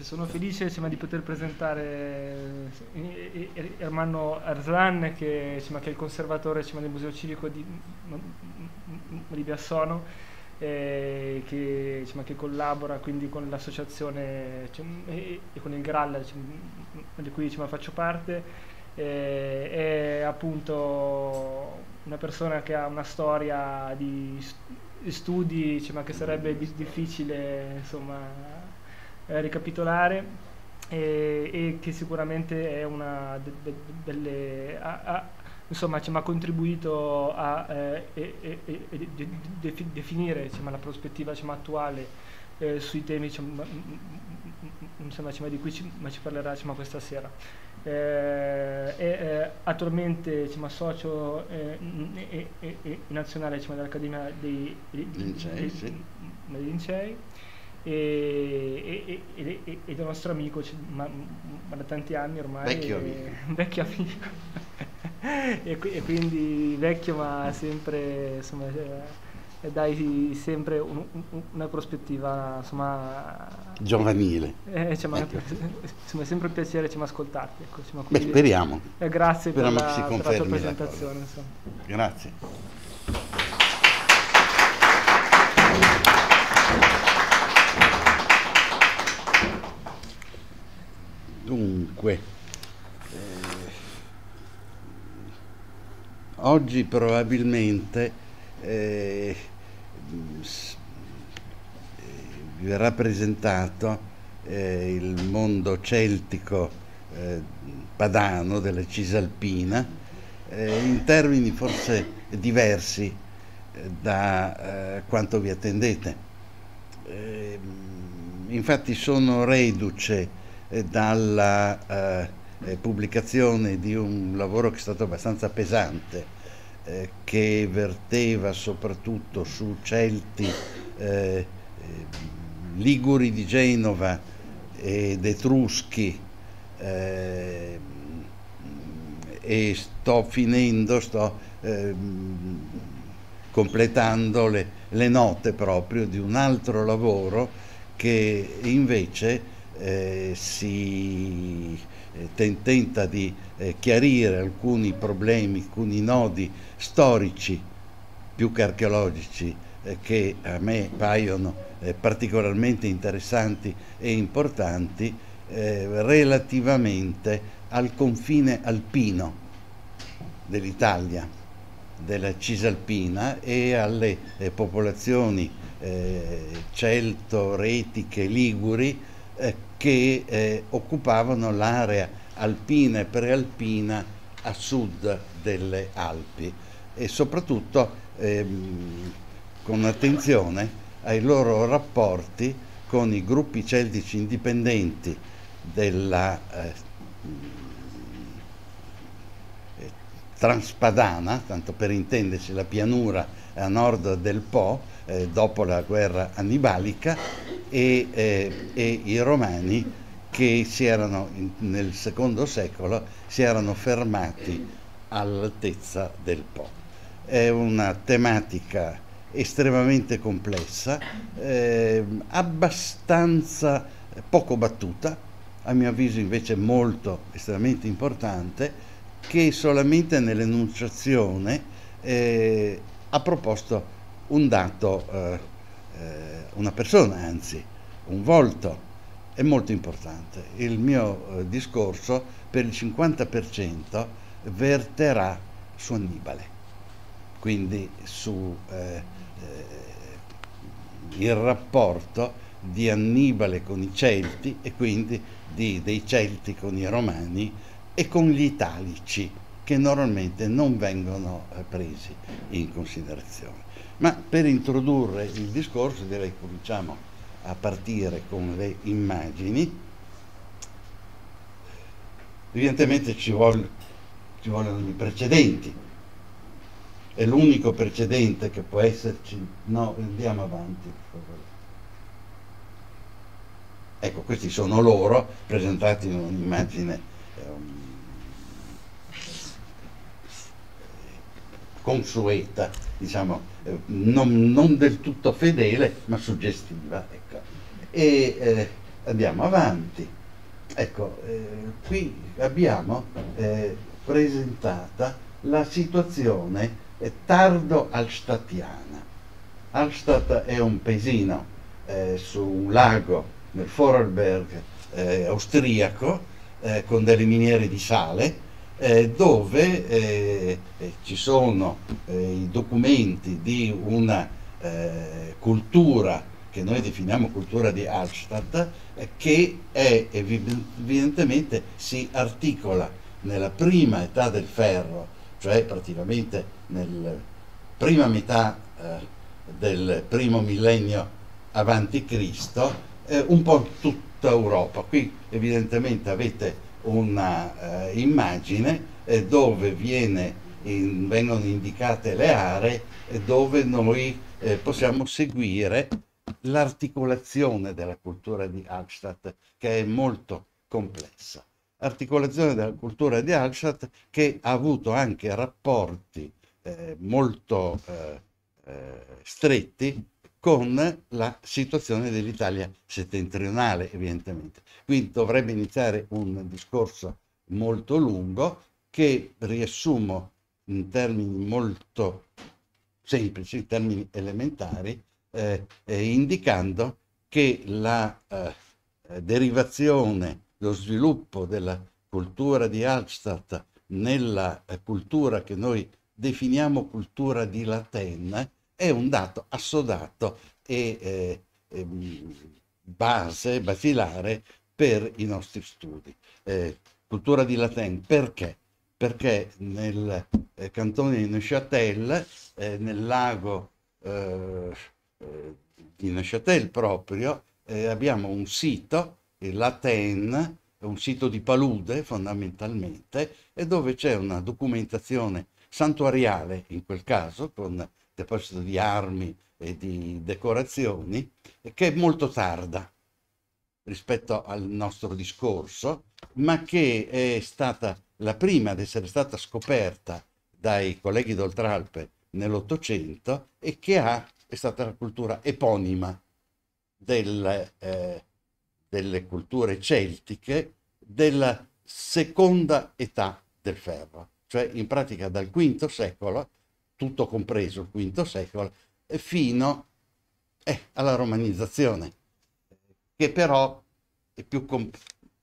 Niente, sono felice insomma, di poter presentare eh, eh, eh, Ermanno Arzlan, che, insomma, che, è il conservatore insomma, del Museo Civico di, di Biassono, eh, che, che, collabora quindi con l'associazione cioè, e, e, con il GRAL cioè, di cui faccio parte. Eh, è appunto una persona che ha una storia di studi che sarebbe difficile insomma eh, ricapitolare e, eh, e, che sicuramente è una de, delle... A, a, insomma ci ha contribuito a eh, e, e, de, de, definire insomma, la prospettiva insomma, attuale eh, sui temi insomma, di cui ci, ci parlerà questa sera. Eh, è eh, attualmente socio eh, nazionale dell'Accademia dei, dei, dei, dei Lincei e, e, e, e, del nostro amico ma, ma da tanti anni ormai vecchio amico, vecchio amico. e, quindi vecchio ma sempre insomma eh, eh dai sempre un, un, una prospettiva insomma giovanile eh, cioè, ma, ecco. insomma, è sempre un piacere cioè, ascoltarti ecco, cioè, Beh, speriamo eh, grazie speriamo per, la, per la tua presentazione grazie Dunque, eh, oggi probabilmente eh, vi eh, verrà presentato eh, il mondo celtico eh, padano della Cisalpina eh, in termini forse diversi da quanto vi attendete. Ehm, infatti sono reduce eh, dalla eh, pubblicazione di un lavoro che è stato abbastanza pesante, eh, che verteva soprattutto su Celti, eh, eh Liguri di Genova ed Etruschi. Eh, e sto finendo, sto ehm, completando le, le note proprio di un altro lavoro che invece eh, si eh, ten, tenta di eh, chiarire alcuni problemi, alcuni nodi storici più che archeologici eh, che a me paiono eh, particolarmente interessanti e importanti relativamente al confine alpino dell'Italia, della Cisalpina e alle popolazioni celto, retiche, liguri eh, che eh, occupavano l'area alpina e prealpina a sud delle Alpi e soprattutto ehm, con attenzione ai loro rapporti con i gruppi celtici indipendenti della eh, eh Transpadana, tanto per intenderci la pianura a nord del Po, eh, dopo la guerra annibalica e, eh, e i romani che erano, in, nel secondo secolo si erano fermati all'altezza del Po. È una tematica estremamente complessa, eh, abbastanza poco battuta, a mio avviso invece molto estremamente importante, che solamente nell'enunciazione eh, ha proposto un dato, eh, eh, una persona anzi, un volto, è molto importante. Il mio eh, discorso per il 50% verterà su Annibale, quindi su eh, eh rapporto di Annibale con i Celti e quindi di, dei Celti con i Romani e con gli Italici che normalmente non vengono eh, presi in considerazione. Ma per introdurre il discorso direi che cominciamo a partire con le immagini. Evidentemente ci, vogliono, ci vogliono i precedenti. È l'unico precedente che può esserci. No, andiamo avanti, Ecco, questi sono loro, presentati in un'immagine um, consueta, diciamo, eh, non, non, del tutto fedele, ma suggestiva. Ecco. E eh, andiamo avanti. Ecco, eh, qui abbiamo eh, presentata la situazione eh, tardo-alstatiana. Alstat è un paesino eh, su un lago nel Vorarlberg austriaco con delle miniere di sale eh, dove eh, eh ci sono eh, i documenti di una eh, cultura che noi definiamo cultura di Hallstatt, che è, evidentemente si articola nella prima età del ferro, cioè praticamente nella prima metà del primo millennio avanti Cristo, un po' tutta Europa. Qui evidentemente avete un'immagine eh, eh, dove viene in, vengono indicate le aree dove noi eh, possiamo seguire l'articolazione della cultura di Hallstatt che è molto complessa. Articolazione della cultura di Hallstatt che ha avuto anche rapporti eh, molto eh, eh stretti con la situazione dell'Italia settentrionale, evidentemente. Quindi dovrebbe iniziare un discorso molto lungo che riassumo in termini molto semplici, in termini elementari, eh, eh, indicando che la eh, derivazione, lo sviluppo della cultura di Hallstatt nella eh, cultura che noi definiamo cultura di Laten è un dato assodato e eh, ehm, base, basilare per i nostri studi. Eh, cultura di Latin, perché? Perché nel eh, cantone di Neuchâtel, eh, nel lago eh, di Neuchâtel proprio, abbiamo un sito, il Latin, un sito di palude fondamentalmente, e dove c'è una documentazione santuariale in quel caso, con deposito di armi e di decorazioni, che è molto tarda rispetto al nostro discorso, ma che è stata la prima ad essere stata scoperta dai colleghi d'Oltralpe nell'Ottocento e che ha, è stata la cultura eponima del, eh, delle culture celtiche della seconda età del ferro, cioè in pratica dal V secolo tutto compreso il V secolo, fino eh, alla romanizzazione, che però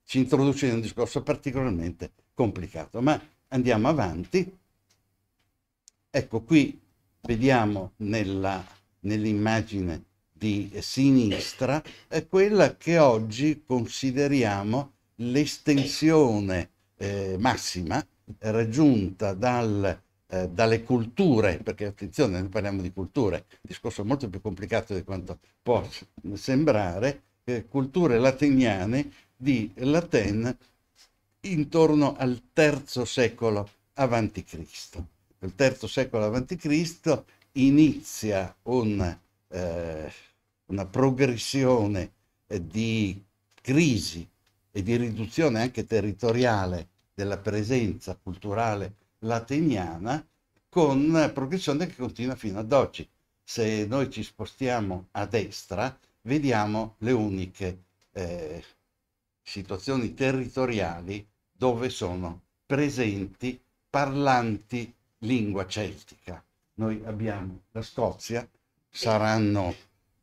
ci introduce in un discorso particolarmente complicato. Ma andiamo avanti. Ecco, qui vediamo nell'immagine nell di sinistra è quella che oggi consideriamo l'estensione eh, massima raggiunta dal eh, dalle culture, perché attenzione, noi parliamo di culture, il discorso molto più complicato di quanto possa sembrare, eh, culture lateniane di Laten intorno al III secolo a.C. Nel III secolo a.C. inizia un, eh, una progressione eh, di crisi e di riduzione anche territoriale della presenza culturale latiniana con progressione che continua fino ad oggi. Se noi ci spostiamo a destra, vediamo le uniche eh, situazioni territoriali dove sono presenti parlanti lingua celtica. Noi abbiamo la Scozia, saranno,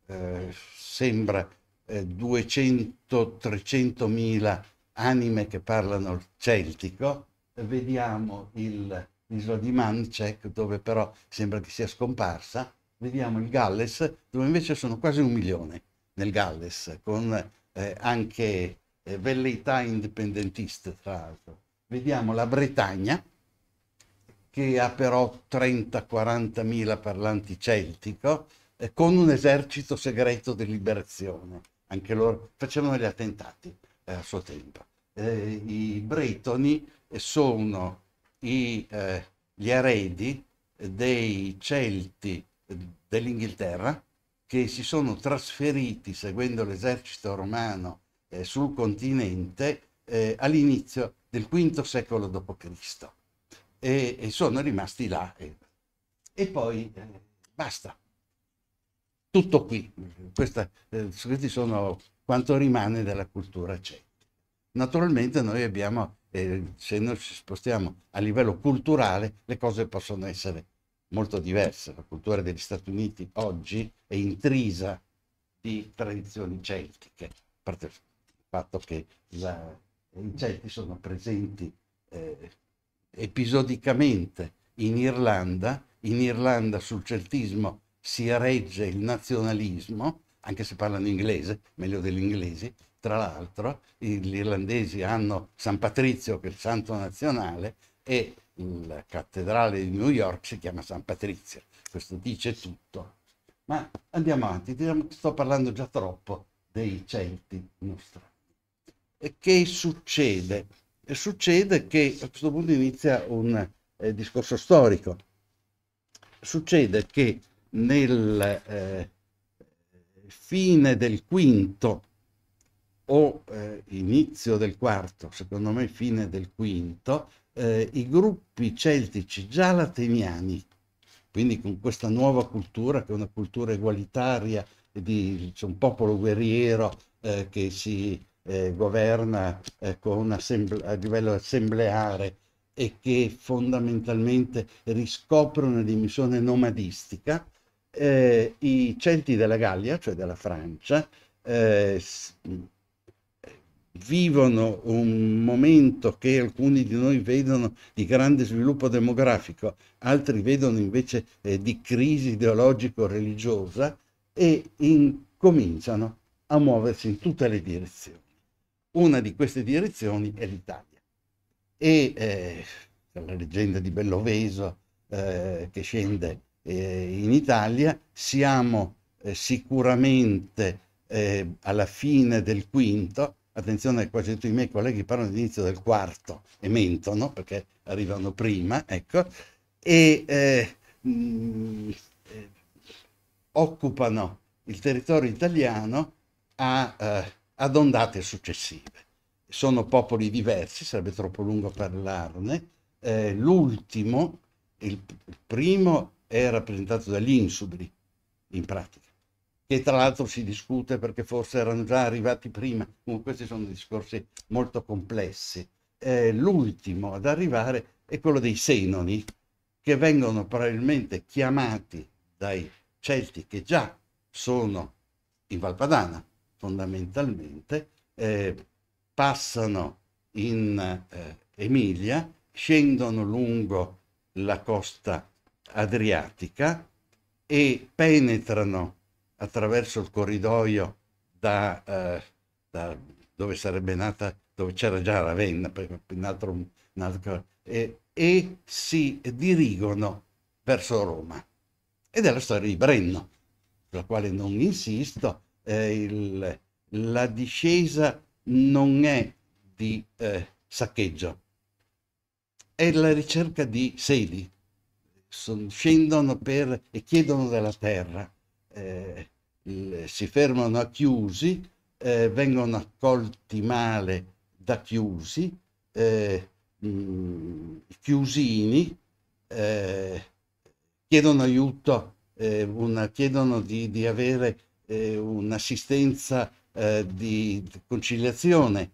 eh, sembra, eh, 200-300 mila anime che parlano il celtico, vediamo l'isola di Manchek, dove però sembra che sia scomparsa, vediamo il Galles, dove invece sono quasi un milione nel Galles, con eh, anche eh, velleità indipendentiste, tra l'altro. Vediamo la Bretagna, che ha però 30-40 mila parlanti celtico, eh, con un esercito segreto di liberazione. Anche loro facevano gli attentati eh, a suo tempo. Eh, I bretoni sono i, eh, gli eredi dei Celti dell'Inghilterra che si sono trasferiti, seguendo l'esercito romano, eh, sul continente eh, all'inizio del V secolo d.C. E, e, sono rimasti là. E, eh. e poi eh, basta. Tutto qui. Questa, eh, questi sono quanto rimane della cultura celtica. Naturalmente noi abbiamo eh, se noi ci spostiamo a livello culturale, le cose possono essere molto diverse. La cultura degli Stati Uniti oggi è intrisa di tradizioni celtiche, a parte il fatto che la, i celti sono presenti eh, episodicamente in Irlanda, in Irlanda sul celtismo si regge il nazionalismo, anche se parlano inglese, meglio degli inglesi, tra l'altro, gli irlandesi hanno San Patrizio che è il santo nazionale e la cattedrale di New York si chiama San Patrizio, questo dice tutto. Ma andiamo avanti, diciamo sto parlando già troppo dei Celti nostrani. E che succede? E succede che a questo punto inizia un eh, discorso storico. Succede che nel eh, fine del V o eh, inizio del quarto, secondo me fine del quinto, eh, i gruppi celtici già lateniani, quindi con questa nuova cultura che è una cultura egualitaria, di, c'è un popolo guerriero eh, che si eh, governa eh, assemble- a livello assembleare e che fondamentalmente riscopre una dimensione nomadistica, eh, i Celti della Gallia, cioè della Francia, eh, vivono un momento che alcuni di noi vedono di grande sviluppo demografico, altri vedono invece eh, di crisi ideologico-religiosa e incominciano a muoversi in tutte le direzioni. Una di queste direzioni è l'Italia. E eh, la leggenda di Belloveso eh, che scende eh, in Italia, siamo eh, sicuramente eh, alla fine del quinto, attenzione qua tutti i miei colleghi parlano all'inizio del quarto e mentono perché arrivano prima, ecco, e eh, mh, mm, eh, occupano il territorio italiano a, eh, ad ondate successive. Sono popoli diversi, sarebbe troppo lungo parlarne. Eh, l'ultimo, il primo, è rappresentato dagli insubri, in pratica che tra l'altro si discute perché forse erano già arrivati prima, comunque questi sono discorsi molto complessi. Eh, l'ultimo ad arrivare è quello dei senoni, che vengono probabilmente chiamati dai Celti che già sono in Valpadana fondamentalmente, eh, passano in eh, Emilia, scendono lungo la costa adriatica e penetrano attraverso il corridoio da, eh, da dove sarebbe nata, dove c'era già Ravenna, un altro, un altro, eh, e si dirigono verso Roma. Ed è la storia di Brenno, sulla quale non insisto, eh, il, la discesa non è di eh, saccheggio, è la ricerca di sedi. Son, scendono per, e chiedono della terra. Eh, si fermano a chiusi, eh, vengono accolti male da chiusi, eh, mh, chiusini, eh, chiedono aiuto, eh, una, chiedono di, di avere eh, un'assistenza di conciliazione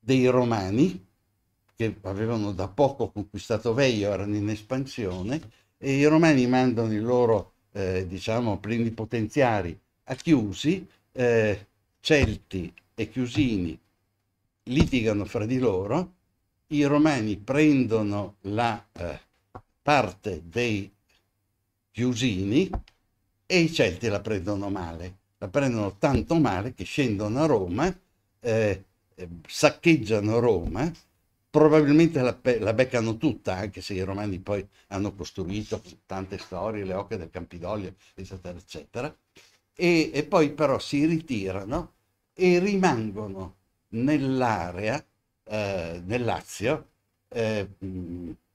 dei romani che avevano da poco conquistato Veio, erano in espansione, e i romani mandano i loro, eh, diciamo, plenipotenziari a Chiusi, eh, Celti e Chiusini litigano fra di loro, i romani prendono la eh, parte dei Chiusini e i Celti la prendono male. La prendono tanto male che scendono a Roma, eh, saccheggiano Roma, probabilmente la, la, beccano tutta, anche se i romani poi hanno costruito tante storie, le oche del Campidoglio, eccetera, eccetera e, e poi però si ritirano e rimangono nell'area, eh, nel Lazio, eh,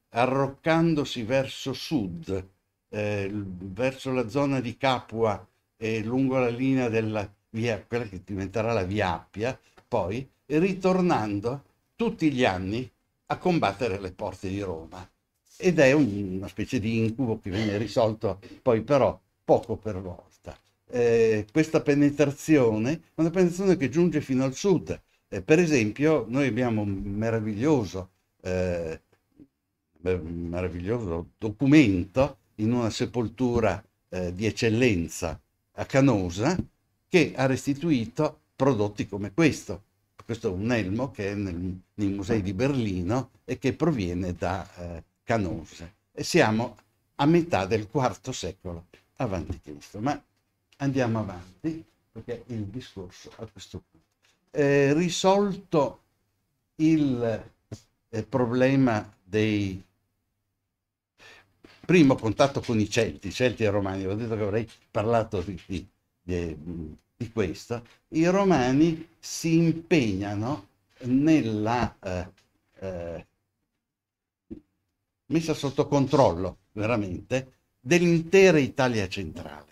arroccandosi verso sud, eh, verso la zona di Capua e lungo la linea della via, quella che diventerà la via Appia, poi ritornando tutti gli anni a combattere le porte di Roma. Ed è un, una specie di incubo che viene risolto poi però poco per loro eh, questa penetrazione una penetrazione che giunge fino al sud. Eh, per esempio, noi abbiamo un meraviglioso, eh, meraviglioso documento in una sepoltura eh, di eccellenza a Canosa che ha restituito prodotti come questo. Questo è un elmo che è nel, nei musei di Berlino e che proviene da eh, Canosa. E siamo a metà del IV secolo avanti Cristo. Ma andiamo avanti perché il discorso a questo punto. Eh, risolto il eh, problema dei primo contatto con i Celti, Celti e Romani, ho detto che avrei parlato di, di, di, di questo, i Romani si impegnano nella eh, eh messa sotto controllo veramente dell'intera Italia centrale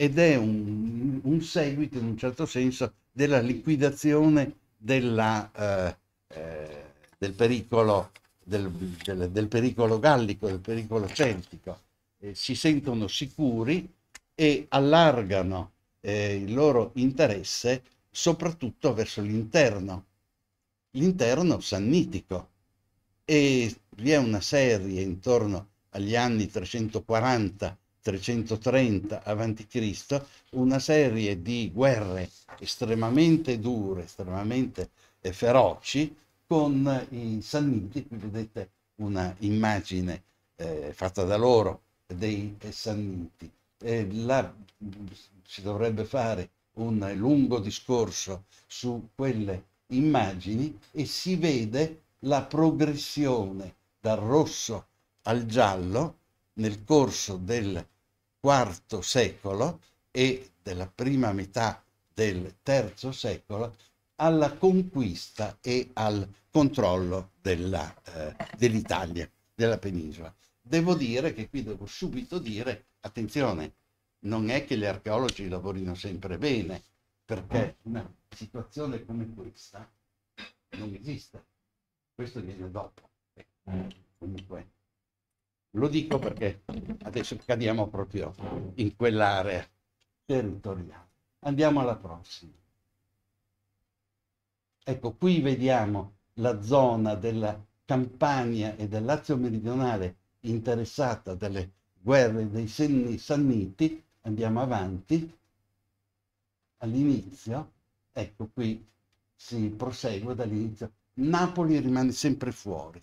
ed è un, un seguito in un certo senso della liquidazione della, eh, eh, del, pericolo, del, del, del, pericolo, gallico, del pericolo celtico. Eh, si sentono sicuri e allargano eh, il loro interesse soprattutto verso l'interno, l'interno sannitico. E vi è una serie intorno agli anni 340 330 a.C., una serie di guerre estremamente dure, estremamente eh, feroci, con i Sanniti, qui vedete una immagine eh, fatta da loro dei eh, Sanniti. Eh, là, si dovrebbe fare un lungo discorso su quelle immagini e si vede la progressione dal rosso al giallo nel corso del IV secolo e della prima metà del III secolo alla conquista e al controllo eh, dell'Italia, eh, dell della penisola. Devo dire che qui devo subito dire, attenzione, non è che gli archeologi lavorino sempre bene, perché una situazione come questa non esiste. Questo viene dopo. comunque lo dico perché adesso cadiamo proprio in quell'area territoriale. Andiamo alla prossima. Ecco, qui vediamo la zona della Campania e del Lazio meridionale interessata dalle guerre dei Sanniti. Andiamo avanti. All'inizio, ecco qui si prosegue dall'inizio. Napoli rimane sempre fuori.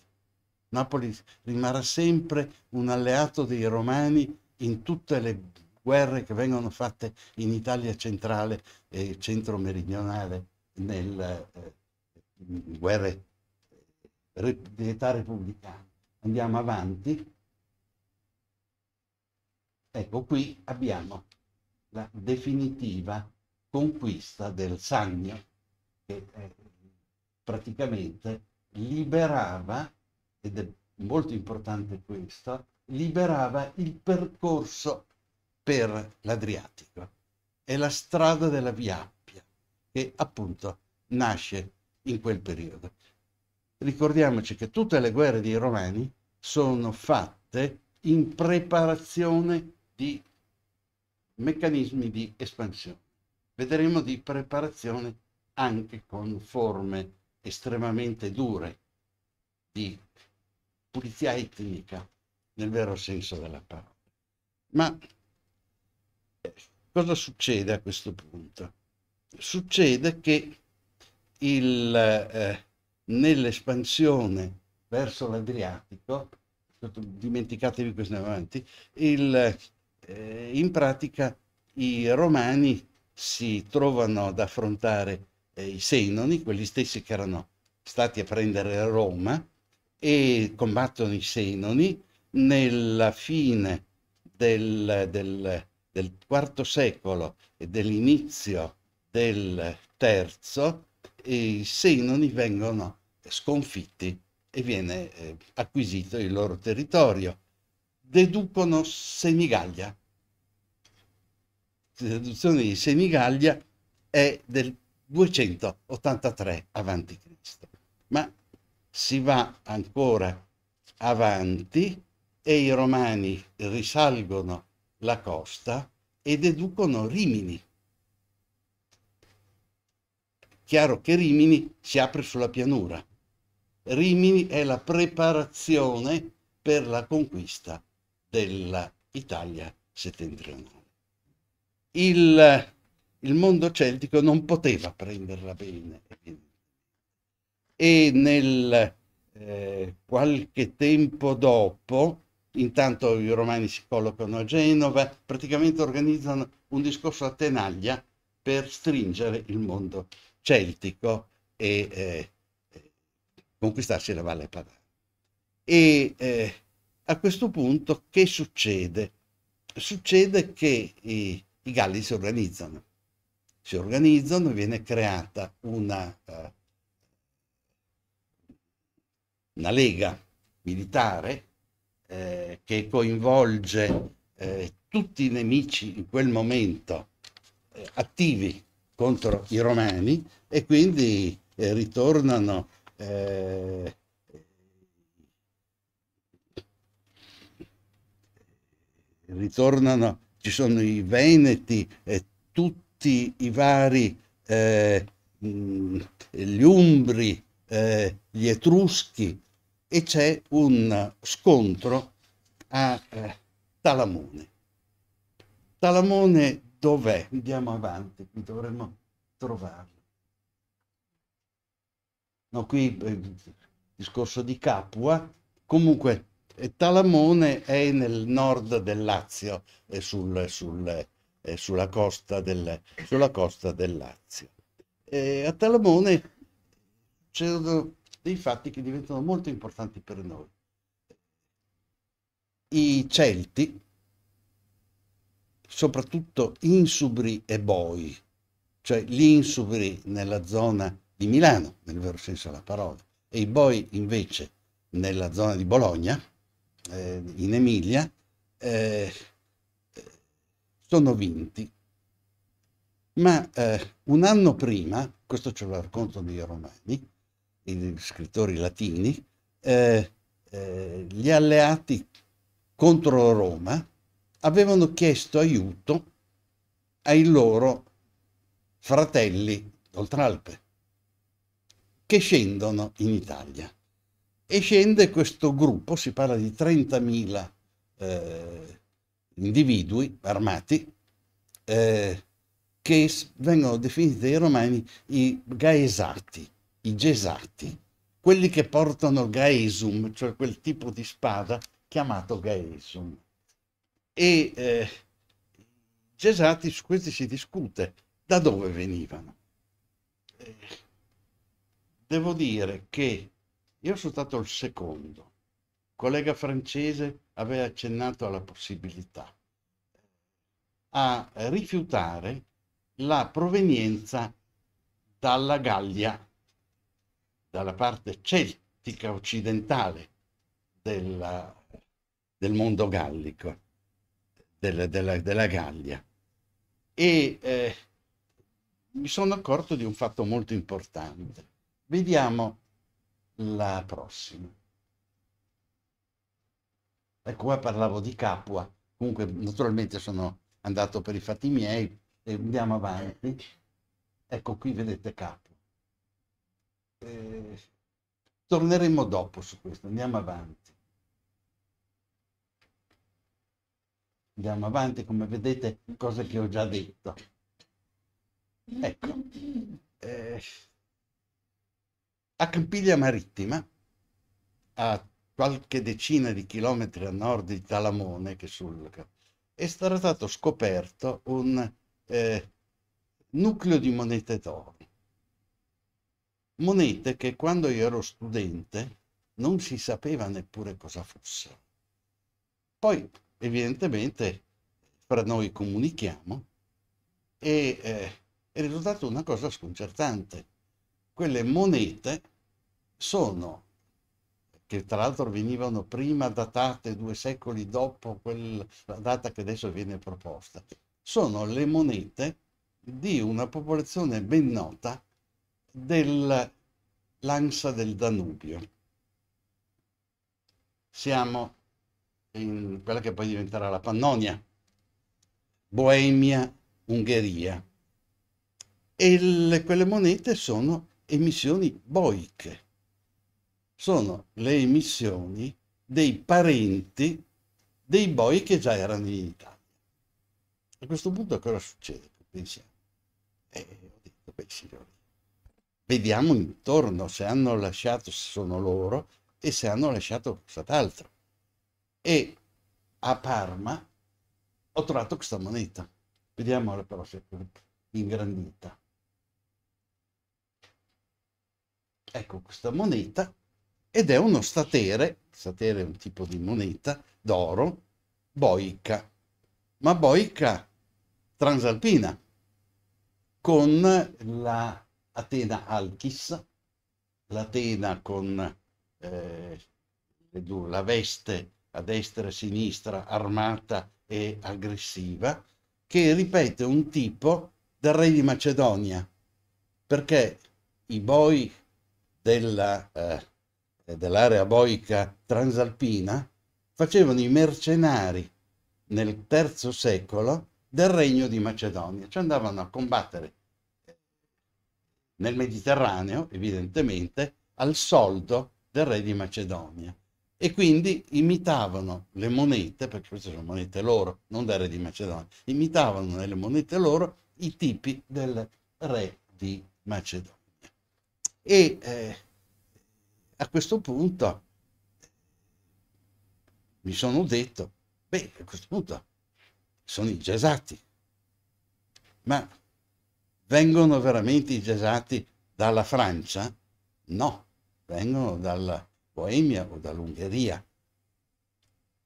Napoli rimarrà sempre un alleato dei romani in tutte le guerre che vengono fatte in Italia centrale e centro-meridionale, nelle eh, guerre di età repubblicana. Andiamo avanti. Ecco, qui abbiamo la definitiva conquista del Sannio, che eh, praticamente liberava ed è molto importante questo, liberava il percorso per l'Adriatico. È la strada della Via Appia, che appunto nasce in quel periodo. Ricordiamoci che tutte le guerre dei Romani sono fatte in preparazione di meccanismi di espansione. Vedremo di preparazione anche con forme estremamente dure di pulizia etnica, nel vero senso della parola. Ma eh, cosa succede a questo punto? Succede che eh, nell'espansione verso l'Adriatico, dimenticatevi questo avanti, il, eh, in pratica i romani si trovano ad affrontare eh, i Senoni, quelli stessi che erano stati a prendere Roma, e combattono i Senoni nella fine del, del, del IV secolo e dell'inizio del III, i Senoni vengono sconfitti e viene eh, acquisito il loro territorio. Deducono Senigallia. La deduzione di Senigallia è del 283 a.C. Ma si va ancora avanti e i romani risalgono la costa e deducono Rimini. Chiaro che Rimini si apre sulla pianura. Rimini è la preparazione per la conquista dell'Italia settentrionale. Il, il, mondo celtico non poteva prenderla bene, evidentemente e nel eh, qualche tempo dopo, intanto i romani si collocano a Genova, praticamente organizzano un discorso a tenaglia per stringere il mondo celtico e eh, eh conquistarsi la Valle Padana. E eh, a questo punto che succede? Succede che i, i Galli si organizzano, si organizzano, viene creata una uh, una lega militare eh, che coinvolge eh, tutti i nemici in quel momento eh, attivi contro i romani e quindi eh, ritornano eh, ritornano ci sono i veneti e tutti i vari eh, mh, gli umbri gli etruschi e c'è un scontro a eh, Talamone. Talamone dov'è? Andiamo avanti, qui dovremmo trovarlo. No, qui eh, discorso di Capua. Comunque, eh, Talamone è nel nord del Lazio, è sul, sul, eh, sulla, costa del, sulla, costa del, Lazio. E a Talamone c'erano dei fatti che diventano molto importanti per noi. I Celti, soprattutto insubri e boi, cioè gli insubri nella zona di Milano, nel vero senso della parola, e i boi invece nella zona di Bologna, eh, in Emilia, eh, sono vinti. Ma eh, un anno prima, questo ce lo raccontano i romani, i scrittori latini, eh, eh, gli alleati contro Roma avevano chiesto aiuto ai loro fratelli d'Oltralpe che scendono in Italia. E scende questo gruppo, si parla di 30.000 eh, individui armati, eh, che vengono definiti dai romani i gaesati, i gesati, quelli che portano gaesum, cioè quel tipo di spada chiamato gaesum. E eh, gesati, su questi si discute, da dove venivano? Eh, devo dire che io sono stato il secondo, il collega francese aveva accennato alla possibilità, a rifiutare la provenienza dalla Gallia dalla parte celtica occidentale della, del mondo gallico, della, della, della Gallia. E eh, mi sono accorto di un fatto molto importante. Vediamo la prossima. Ecco qua parlavo di Capua, comunque naturalmente sono andato per i fatti miei e andiamo avanti. Ecco qui vedete Capua eh, torneremo dopo su questo, andiamo avanti. Andiamo avanti, come vedete, cose che ho già detto. Ecco, eh, a Campiglia Marittima, a qualche decina di chilometri a nord di Talamone, che sulca, è stato scoperto un eh, nucleo di monete d'oro monete che quando io ero studente non si sapeva neppure cosa fossero. Poi evidentemente fra noi comunichiamo e eh, è risultata una cosa sconcertante. Quelle monete sono, che tra l'altro venivano prima datate due secoli dopo quella data che adesso viene proposta, sono le monete di una popolazione ben nota dell'ansa del Danubio. Siamo in quella che poi diventerà la Pannonia, Boemia, Ungheria. E le, quelle monete sono emissioni boiche, sono le emissioni dei parenti dei boi che già erano in Italia. A questo punto cosa succede? Pensiamo. Eh, ho detto, beh signori, vediamo intorno se hanno lasciato, se sono loro e se hanno lasciato quest'altro. E a Parma ho trovato questa moneta. Vediamola però se è ingrandita. Ecco questa moneta ed è uno statere, statere è un tipo di moneta d'oro, boica, ma boica transalpina, con la Atena Alchis, l'Atena con eh, la veste a destra e a sinistra armata e aggressiva, che ripete un tipo del re di Macedonia, perché i boi della, eh, dell'area boica transalpina facevano i mercenari nel III secolo del regno di Macedonia, cioè andavano a combattere nel Mediterraneo, evidentemente, al soldo del re di Macedonia. E quindi imitavano le monete, perché queste sono monete loro, non del re di Macedonia, imitavano nelle monete loro i tipi del re di Macedonia. E eh, a questo punto mi sono detto, beh, a questo punto sono ingesati, ma vengono veramente gesati dalla Francia? No, vengono dalla Boemia o dall'Ungheria.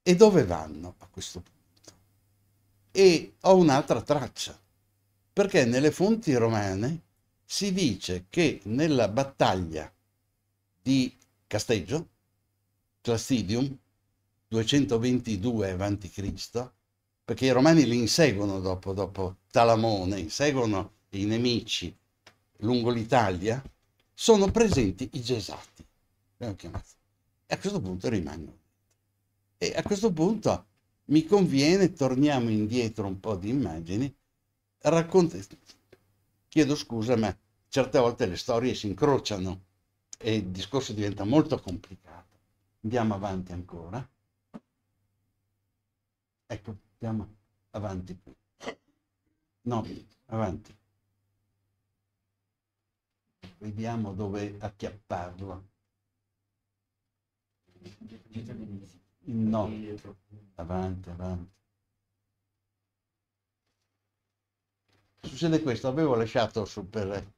E dove vanno a questo punto? E ho un'altra traccia, perché nelle fonti romane si dice che nella battaglia di Casteggio, Clastidium, 222 a.C., perché i romani li inseguono dopo, dopo Talamone, inseguono i nemici lungo l'Italia, sono presenti i gesati. E a questo punto rimangono. E a questo punto mi conviene, torniamo indietro un po' di immagini, racconta, Chiedo scusa, ma certe volte le storie si incrociano e il discorso diventa molto complicato. Andiamo avanti ancora. Ecco, andiamo avanti No, avanti vediamo dove acchiapparlo. No, avanti, avanti. Succede questo, avevo lasciato su eh,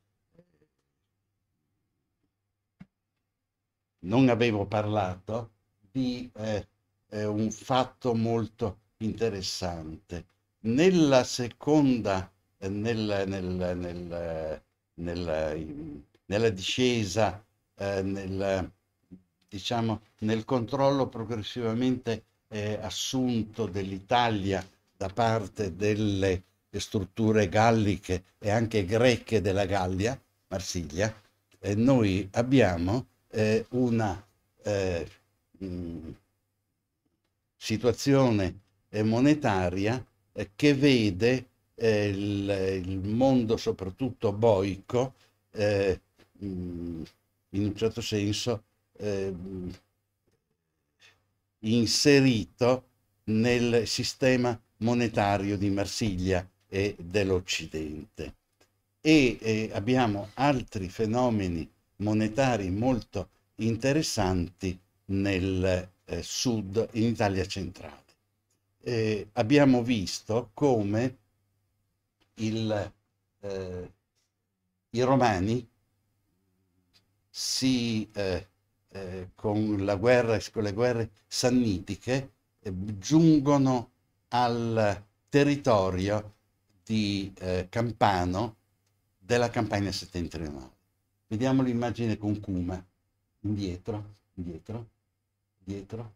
Non avevo parlato di eh, eh, un fatto molto interessante. Nella seconda, eh, nel, nel, nel, nel nella discesa, eh, nel, diciamo, nel controllo progressivamente eh, assunto dell'Italia da parte delle strutture galliche e anche greche della Gallia, Marsiglia, eh, noi abbiamo eh, una eh, mh, situazione eh, monetaria che vede il, il, mondo soprattutto boico eh, Mm, in un certo senso eh, inserito nel sistema monetario di Marsiglia e dell'Occidente. E eh, abbiamo altri fenomeni monetari molto interessanti nel eh, sud, in Italia centrale. Eh, abbiamo visto come il, eh, i romani si, eh, eh, con, la guerra, con le guerre sannitiche eh, giungono al territorio di eh, Campano della campagna settentrionale. Vediamo l'immagine con Cuma, indietro, indietro, indietro,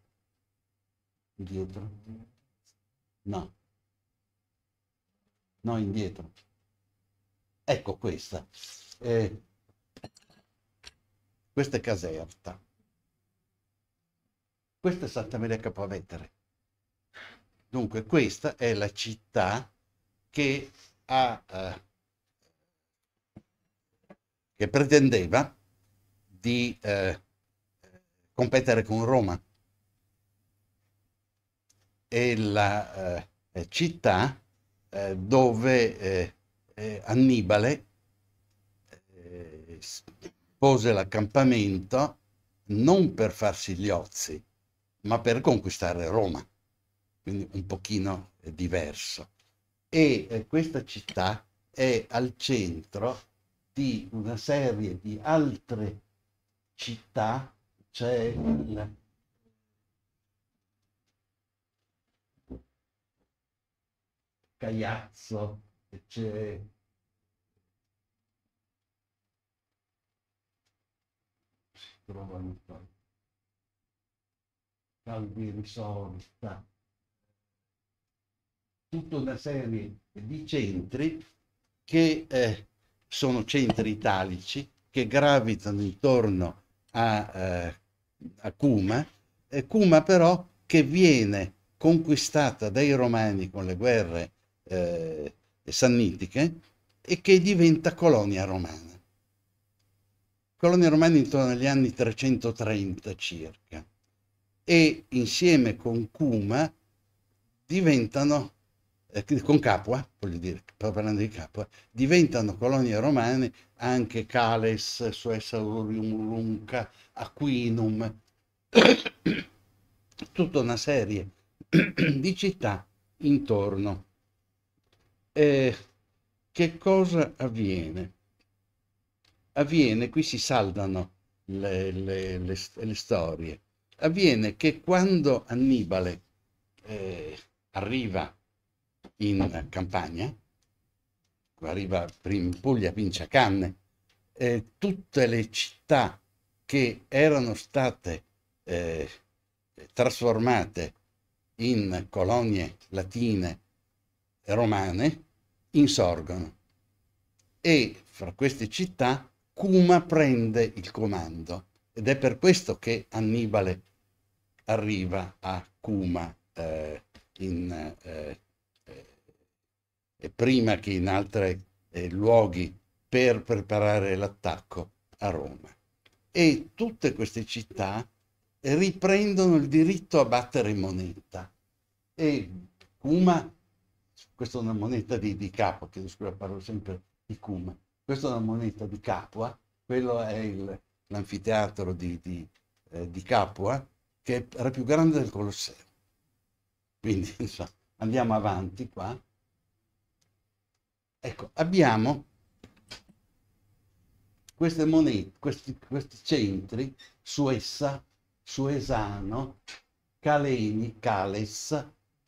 indietro, no, no indietro. Ecco questa. Eh, questa è Caserta. Questa è Santa Maria Capovetere. Dunque, questa è la città che, ha, eh, che pretendeva di eh, competere con Roma. È la eh, città eh, dove eh, eh, Annibale pose l'accampamento non per farsi gli ozi, ma per conquistare Roma, quindi un pochino diverso. E eh, questa città è al centro di una serie di altre città, c'è il Cagliazzo, c'è globalizzazione. Calvi, risori, tutta una serie di centri che eh, sono centri italici che gravitano intorno a, eh, a Cuma, eh, Cuma però che viene conquistata dai romani con le guerre eh, sannitiche e che diventa colonia romana colonia romana intorno agli anni 330 circa e insieme con Cuma diventano, eh, con Capua, voglio dire, parlando di Capua, diventano colonie romane anche Cales, Suessaurium, Lunca, Aquinum, tutta una serie di città intorno. Eh, che cosa avviene? avviene, qui si saldano le, le, le, le storie, avviene che quando Annibale eh, arriva in campagna, arriva in Puglia, Pinciacanne, eh, tutte le città che erano state eh, trasformate in colonie latine romane insorgono e fra queste città Cuma prende il comando ed è per questo che Annibale arriva a Cuma eh, in, eh, eh, prima che in altri eh, luoghi per preparare l'attacco a Roma. E tutte queste città riprendono il diritto a battere moneta. E Cuma, questa è una moneta di, di capo, che scusa, parlo sempre di Cuma, questa è una moneta di Capua, quello è il, l'anfiteatro di, di, eh, di, Capua, che era più grande del Colosseo. Quindi insomma, andiamo avanti qua. Ecco, abbiamo queste monete, questi, questi centri, Suessa, Suesano, Caleni, Cales,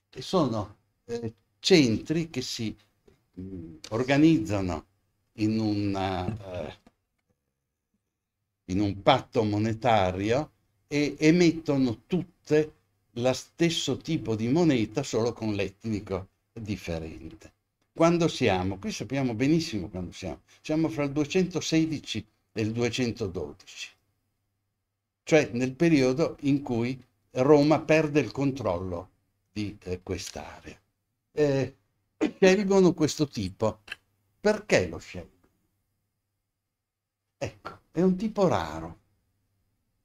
sono eh, centri che si mh, mm, organizzano in, una, eh, in un patto monetario e emettono tutte lo stesso tipo di moneta solo con l'etnico differente. Quando siamo? Qui sappiamo benissimo quando siamo. Siamo fra il 216 e il 212, cioè nel periodo in cui Roma perde il controllo di eh, quest'area. Eh, scelgono questo tipo perché lo scelgo? Ecco, è un tipo raro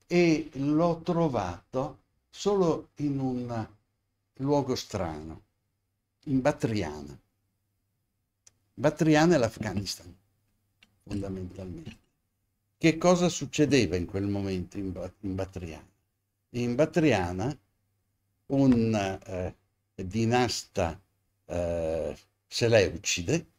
e l'ho trovato solo in un luogo strano, in Battriana. Battriana è l'Afghanistan, fondamentalmente. Che cosa succedeva in quel momento in, in Battriana? In Battriana un eh, dinasta eh, seleucide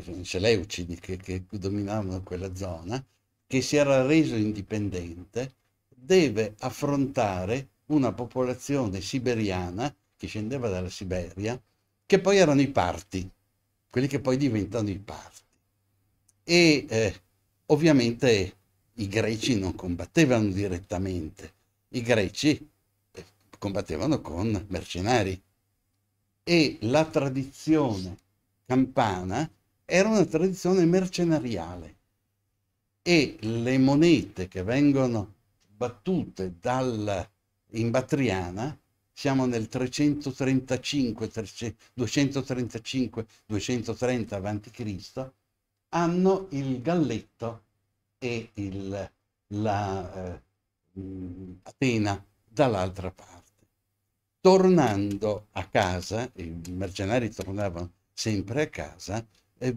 che Seleucidi, che, che dominavano quella zona, che si era reso indipendente, deve affrontare una popolazione siberiana che scendeva dalla Siberia, che poi erano i parti, quelli che poi diventano i parti. E eh, ovviamente i greci non combattevano direttamente, i greci eh, combattevano con mercenari e la tradizione campana era una tradizione mercenariale e le monete che vengono battute dal, in Batriana, siamo nel 335, 235-230 a.C., hanno il galletto e il, la eh, mm, Atena dall'altra parte. Tornando a casa, i mercenari tornavano sempre a casa, eh,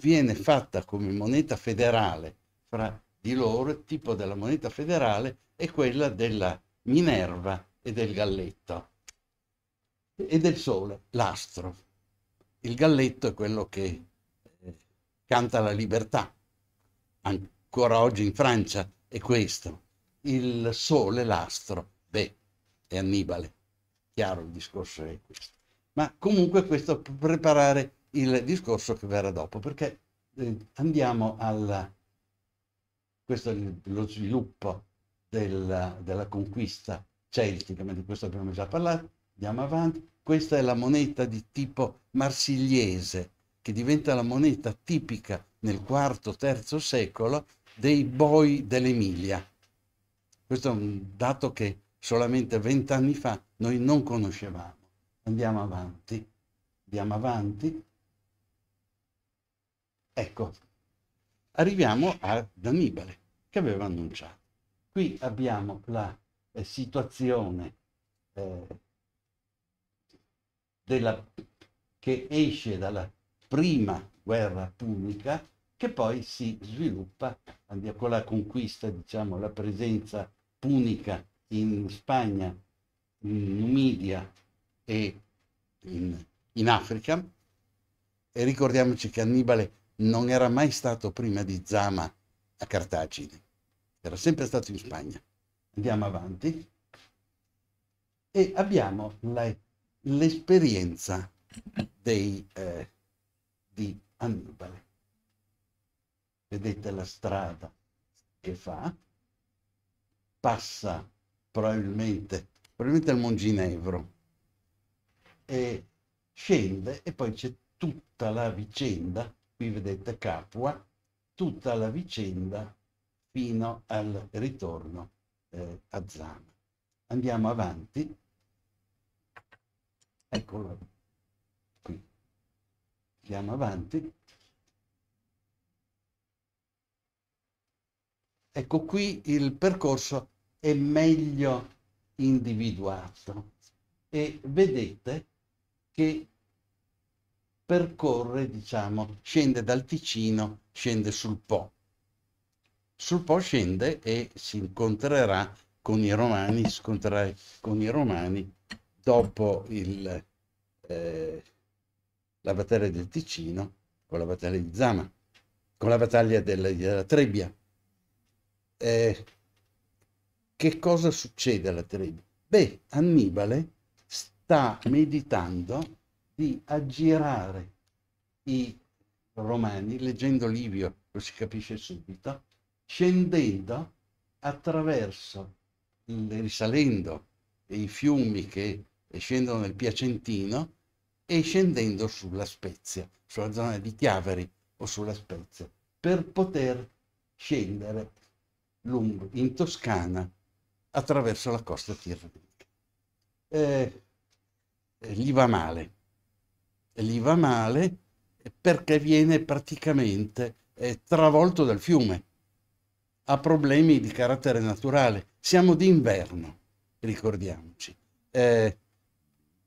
viene fatta come moneta federale fra di loro, il tipo della moneta federale è quella della Minerva e del Galletto e del Sole, l'astro. Il Galletto è quello che eh, canta la libertà, ancora oggi in Francia è questo. Il Sole, l'astro, beh, è Annibale, chiaro il discorso è questo. Ma comunque questo per preparare il discorso che verrà dopo, perché eh, andiamo al... questo è lo sviluppo della, della conquista celtica, ma di questo abbiamo già parlato, andiamo avanti. Questa è la moneta di tipo marsigliese, che diventa la moneta tipica nel IV-III secolo dei boi dell'Emilia. Questo è un dato che solamente vent'anni fa noi non conoscevamo. Andiamo avanti, andiamo avanti Ecco, arriviamo ad Annibale che aveva annunciato. Qui abbiamo la eh, situazione eh, della, che esce dalla prima guerra punica che poi si sviluppa con la conquista, diciamo, la presenza punica in Spagna, in Numidia e in, in Africa. E ricordiamoci che Annibale non era mai stato prima di Zama a Cartagine, era sempre stato in Spagna. Andiamo avanti e abbiamo l'esperienza dei, eh, di Annibale. Vedete la strada che fa, passa probabilmente, probabilmente al Monginevro e scende e poi c'è tutta la vicenda qui vedete Capua, tutta la vicenda fino al ritorno eh, a Zama. Andiamo avanti. Eccolo qui. Andiamo avanti. Ecco qui il percorso è meglio individuato e vedete che percorre, diciamo, scende dal Ticino, scende sul Po. Sul Po scende e si incontrerà con i Romani, scontrerà con i Romani dopo il, eh, la battaglia del Ticino con la battaglia di Zama, con la battaglia della, della Trebbia. Eh, che cosa succede alla Trebbia? Beh, Annibale sta meditando di aggirare i romani, leggendo Livio lo si capisce subito, scendendo attraverso, risalendo i fiumi che scendono nel Piacentino e scendendo sulla Spezia, sulla zona di Chiaveri o sulla Spezia, per poter scendere lungo, in Toscana attraverso la costa tirrenica. Eh, eh gli va male gli va male perché viene praticamente eh, travolto dal fiume. Ha problemi di carattere naturale. Siamo d'inverno, ricordiamoci. Eh,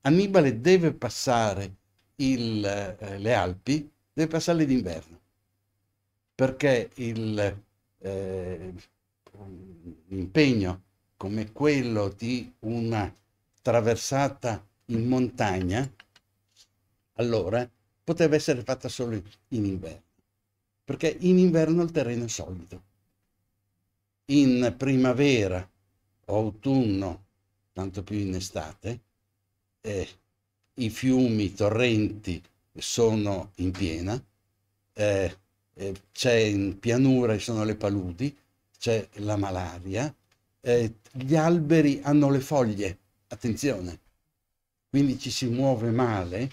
Annibale deve passare il, eh, le Alpi, deve passarle d'inverno perché l'impegno eh, come quello di una traversata in montagna allora poteva essere fatta solo in inverno, perché in inverno il terreno è solido. In primavera o autunno, tanto più in estate, eh, i fiumi, i torrenti sono in piena, eh, eh, c'è in pianura, ci sono le paludi, c'è la malaria, eh, gli alberi hanno le foglie, attenzione, quindi ci si muove male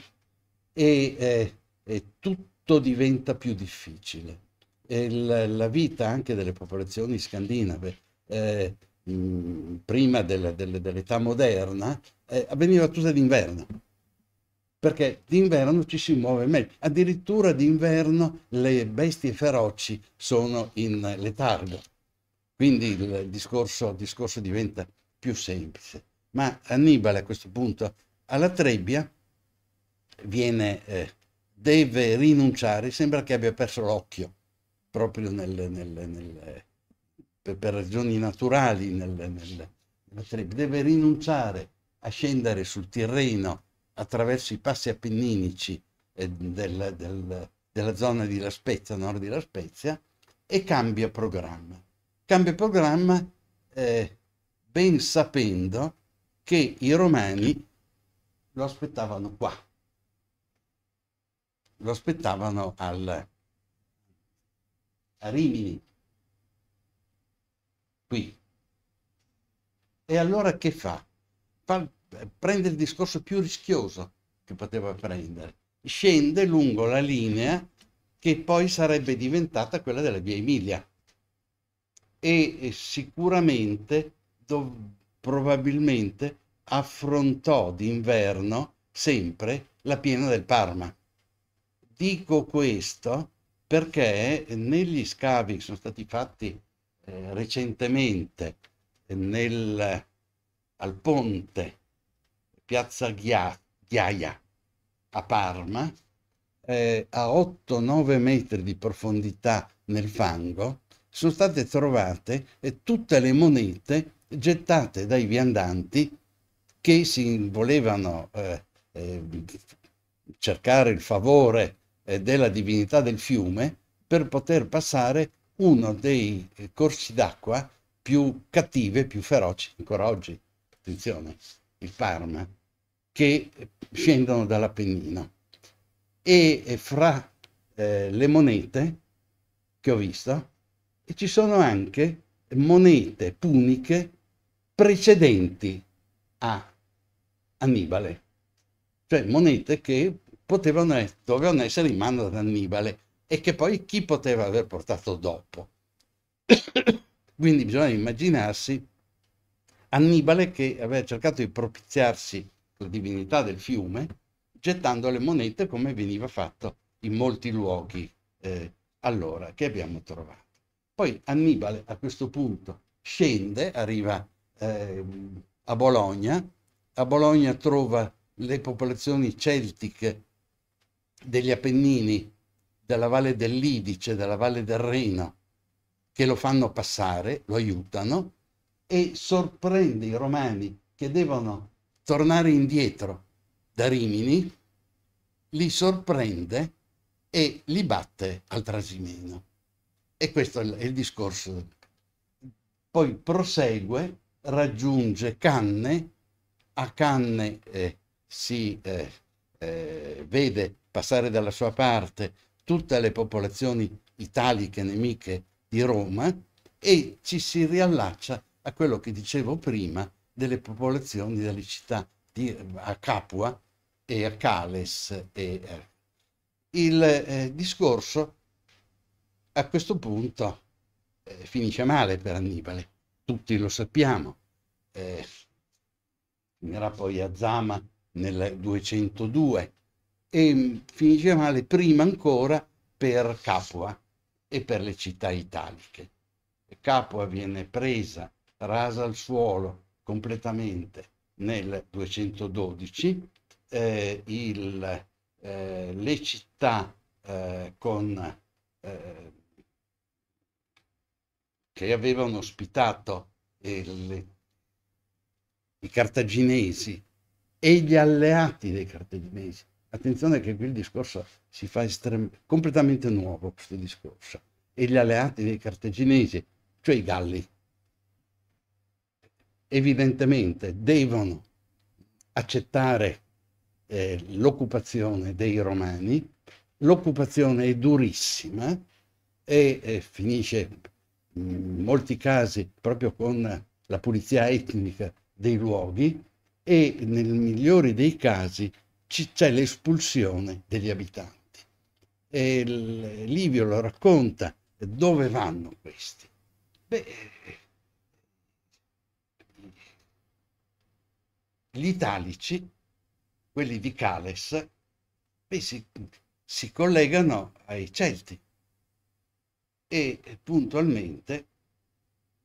e, eh, e tutto diventa più difficile. La, la vita anche delle popolazioni scandinave eh, mh, mm, prima della, delle, dell'età moderna eh, avveniva tutta d'inverno perché d'inverno ci si muove meglio. Addirittura d'inverno le bestie feroci sono in letargo, quindi il discorso, il discorso diventa più semplice. Ma Annibale a questo punto alla trebbia viene, eh, deve rinunciare, sembra che abbia perso l'occhio proprio nel, nel, nel, per, per, ragioni naturali deve rinunciare a scendere sul Tirreno attraverso i passi appenninici eh, del, del, della zona di La Spezia, nord di La Spezia, e cambia programma. Cambia programma eh, ben sapendo che i romani lo aspettavano qua lo aspettavano al, a Rimini, qui. E allora che fa? fa? Prende il discorso più rischioso che poteva prendere. Scende lungo la linea che poi sarebbe diventata quella della via Emilia. E, e sicuramente, dov, probabilmente, affrontò d'inverno sempre la piena del Parma Dico questo perché negli scavi che sono stati fatti eh, recentemente nel, al ponte Piazza Ghiaia a Parma, eh, a 8-9 metri di profondità nel fango, sono state trovate eh, tutte le monete gettate dai viandanti che si volevano eh, ehm, cercare il favore eh, della divinità del fiume per poter passare uno dei eh, corsi d'acqua più cattivi e più feroci ancora oggi. Attenzione, il Parma, che eh, scendono dall'Appennino. E fra eh, le monete che ho visto ci sono anche monete puniche precedenti a Annibale, cioè monete che potevano, dovevano essere in mano ad Annibale e che poi chi poteva aver portato dopo. Quindi bisogna immaginarsi Annibale che aveva cercato di propiziarsi la divinità del fiume gettando le monete come veniva fatto in molti luoghi eh, allora che abbiamo trovato. Poi Annibale a questo punto scende, arriva eh, a Bologna, a Bologna trova le popolazioni celtiche degli Appennini, della Valle dell'Idice, della Valle del Reno, che lo fanno passare, lo aiutano e sorprende i romani che devono tornare indietro da Rimini, li sorprende e li batte al Trasimeno. E questo è il discorso. Poi prosegue, raggiunge Canne, a Canne eh, si... Eh, eh, vede passare dalla sua parte tutte le popolazioni italiche nemiche di Roma e ci si riallaccia a quello che dicevo prima delle popolazioni delle città di, a Capua e a Cales. E, eh. il eh, discorso a questo punto eh, finisce male per Annibale, tutti lo sappiamo. Eh, finirà poi a Zama nel 202 e finisce male prima ancora per Capua e per le città italiche. Capua viene presa, rasa al suolo completamente nel 212, eh, il, eh, le città eh, con, eh, che avevano ospitato il, i cartaginesi e gli alleati dei carteginesi. Attenzione che qui il discorso si fa completamente nuovo, questo discorso. E gli alleati dei carteginesi, cioè i galli, evidentemente devono accettare eh, l'occupazione dei romani, l'occupazione è durissima e eh, finisce in molti casi proprio con la pulizia etnica dei luoghi, e nel migliore dei casi c'è l'espulsione degli abitanti. E Livio lo racconta, dove vanno questi? Beh, gli italici, quelli di Cales, beh, si, si collegano ai Celti e puntualmente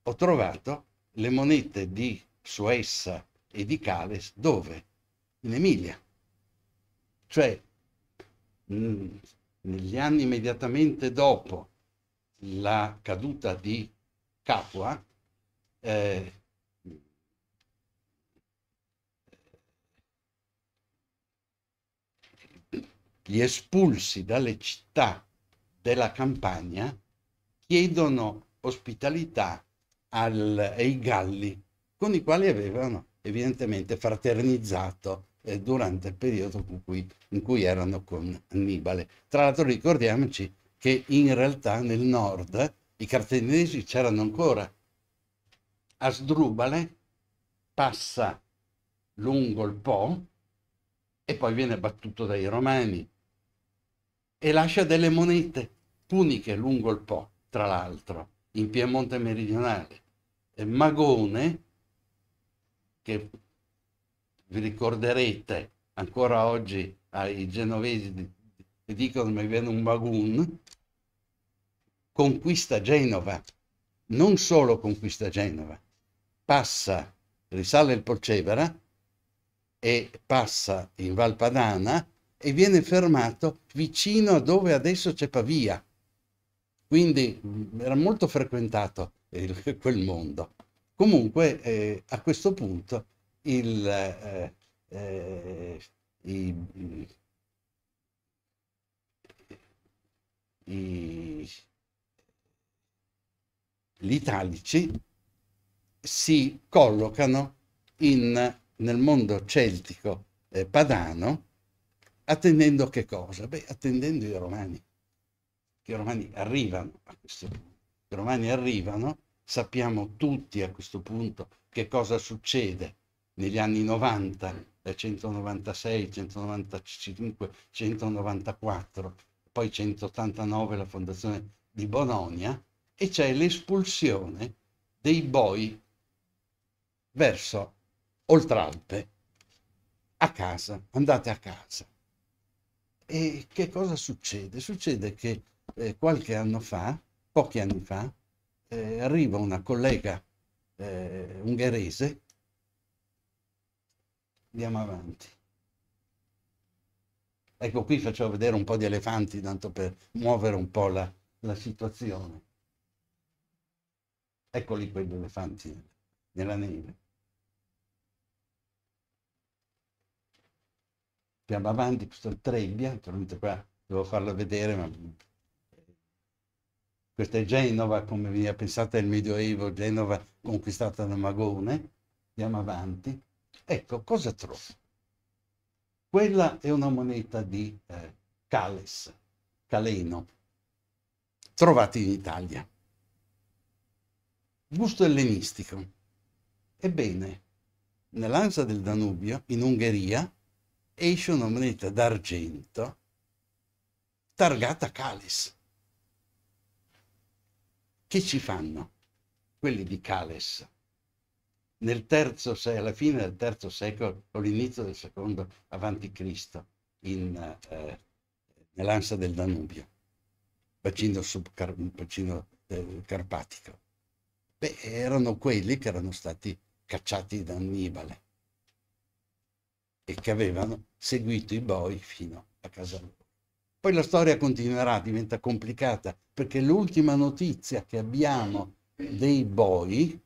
ho trovato le monete di Suessa e di Cales dove? In Emilia. Cioè, mh, mm, negli anni immediatamente dopo la caduta di Capua, eh, gli espulsi dalle città della campagna chiedono ospitalità al, ai galli con i quali avevano evidentemente fraternizzato eh, durante il periodo in cui, in cui erano con Annibale. Tra l'altro ricordiamoci che in realtà nel nord i cartaginesi c'erano ancora. Asdrubale passa lungo il Po e poi viene battuto dai romani e lascia delle monete puniche lungo il Po, tra l'altro, in Piemonte meridionale. Magone che vi ricorderete ancora oggi ai genovesi dicono mi viene un bagun, conquista Genova, non solo conquista Genova, passa, risale il Polcevera e passa in Valpadana e viene fermato vicino a dove adesso c'è Pavia. Quindi era molto frequentato il, quel mondo. Comunque eh, a questo punto il, eh, eh, i, i, gli italici si collocano in, nel mondo celtico padano attendendo che cosa? Beh, attendendo i romani, che i romani arrivano a questo punto, i romani arrivano Sappiamo tutti a questo punto che cosa succede negli anni 90, dal 196, 195, 194, poi 189 la fondazione di Bologna, e c'è l'espulsione dei boi verso Oltralpe, a casa, andate a casa. E che cosa succede? Succede che eh, qualche anno fa, pochi anni fa, eh, arriva una collega eh, ungherese, andiamo avanti. Ecco qui faccio vedere un po' di elefanti, tanto per muovere un po' la, la situazione. Eccoli quegli elefanti nella neve. Andiamo avanti, questo è il Trebbia, naturalmente qua devo farlo vedere, ma questa è Genova, come veniva pensata nel Medioevo, Genova conquistata da Magone. Andiamo avanti. Ecco, cosa trovo? Quella è una moneta di eh, Cales, Caleno, trovata in Italia. Gusto ellenistico. Ebbene, nell'Ansa del Danubio, in Ungheria, esce una moneta d'argento targata Cales che ci fanno quelli di Cales? Nel terzo, alla fine del terzo secolo o l'inizio del secondo avanti Cristo, in, eh, nell'ansa del Danubio, bacino, subcar- bacino eh, carpatico. Beh, erano quelli che erano stati cacciati da Annibale e che avevano seguito i boi fino a casa loro. Poi la storia continuerà, diventa complicata, perché l'ultima notizia che abbiamo dei boi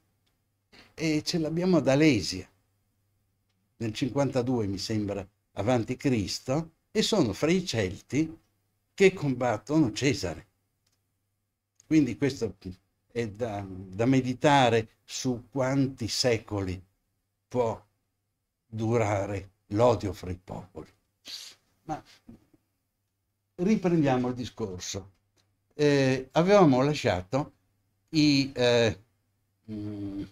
e ce l'abbiamo ad Alesia, nel 52 mi sembra, avanti Cristo, e sono fra i Celti che combattono Cesare. Quindi questo è da, da meditare su quanti secoli può durare l'odio fra i popoli. Ma riprendiamo il discorso. Eh, avevamo lasciato i, eh, mm,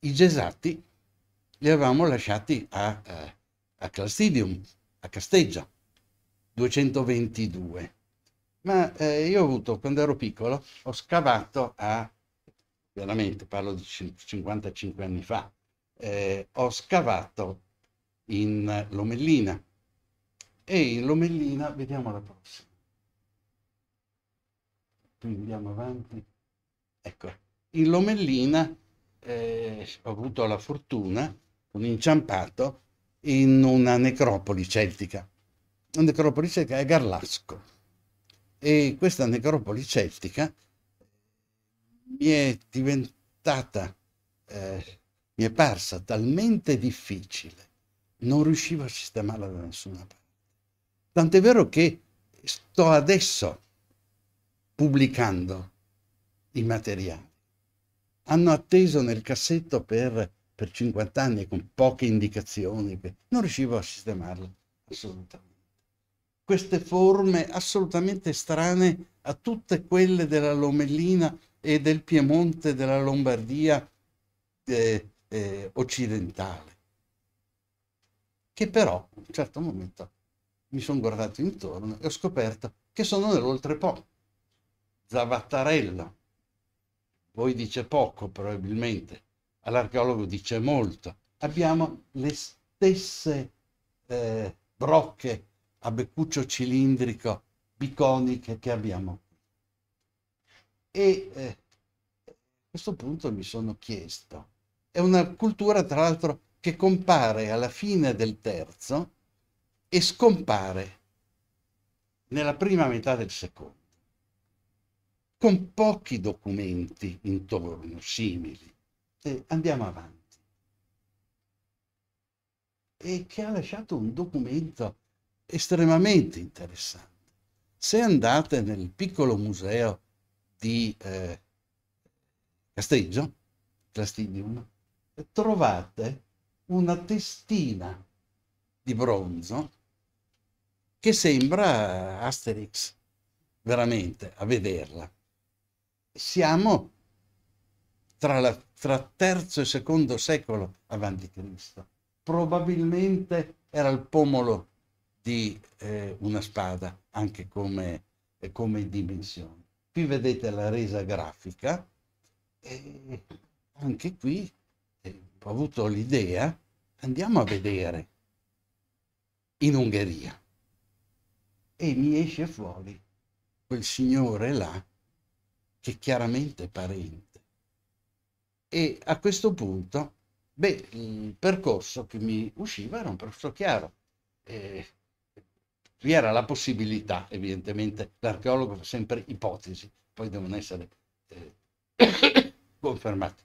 i Gesatti, li avevamo lasciati a, a, a a Casteggia, 222. Ma eh, io ho avuto, quando ero piccolo, ho scavato a, veramente parlo di 55 anni fa, eh, ho scavato in Lomellina, e in l'omellina vediamo la prossima quindi andiamo avanti ecco in lomellina eh, ho avuto la fortuna un inciampato in una necropoli celtica la necropoli celtica è Garlasco e questa necropoli celtica mi è diventata eh, mi è parsa talmente difficile non riuscivo a sistemarla da nessuna parte Tant'è vero che sto adesso pubblicando i materiali. Hanno atteso nel cassetto per, per 50 anni con poche indicazioni, non riuscivo a sistemarlo assolutamente. Queste forme assolutamente strane a tutte quelle della Lomellina e del Piemonte, della Lombardia eh, eh, occidentale, che però a un certo momento mi sono guardato intorno e ho scoperto che sono nell'oltrepo. Zavattarella. Voi dice poco probabilmente, all'archeologo dice molto. Abbiamo le stesse eh, brocche a beccuccio cilindrico biconiche che abbiamo E eh, a questo punto mi sono chiesto, è una cultura tra l'altro che compare alla fine del terzo, e scompare nella prima metà del secondo, con pochi documenti intorno simili. E andiamo avanti. E che ha lasciato un documento estremamente interessante. Se andate nel piccolo museo di eh, Casteggio, Clastidium, trovate una testina di bronzo che sembra eh, Asterix, veramente, a vederla. Siamo tra, la, terzo e secondo secolo avanti Cristo. Probabilmente era il pomolo di eh, una spada, anche come, eh, come dimensione. Qui vedete la resa grafica e anche qui eh, ho avuto l'idea, andiamo a vedere in Ungheria e mi esce fuori quel signore là che chiaramente è parente. E a questo punto, beh, il percorso che mi usciva era un percorso chiaro. Eh, vi era la possibilità, evidentemente, l'archeologo fa sempre ipotesi, poi devono essere eh, confermate.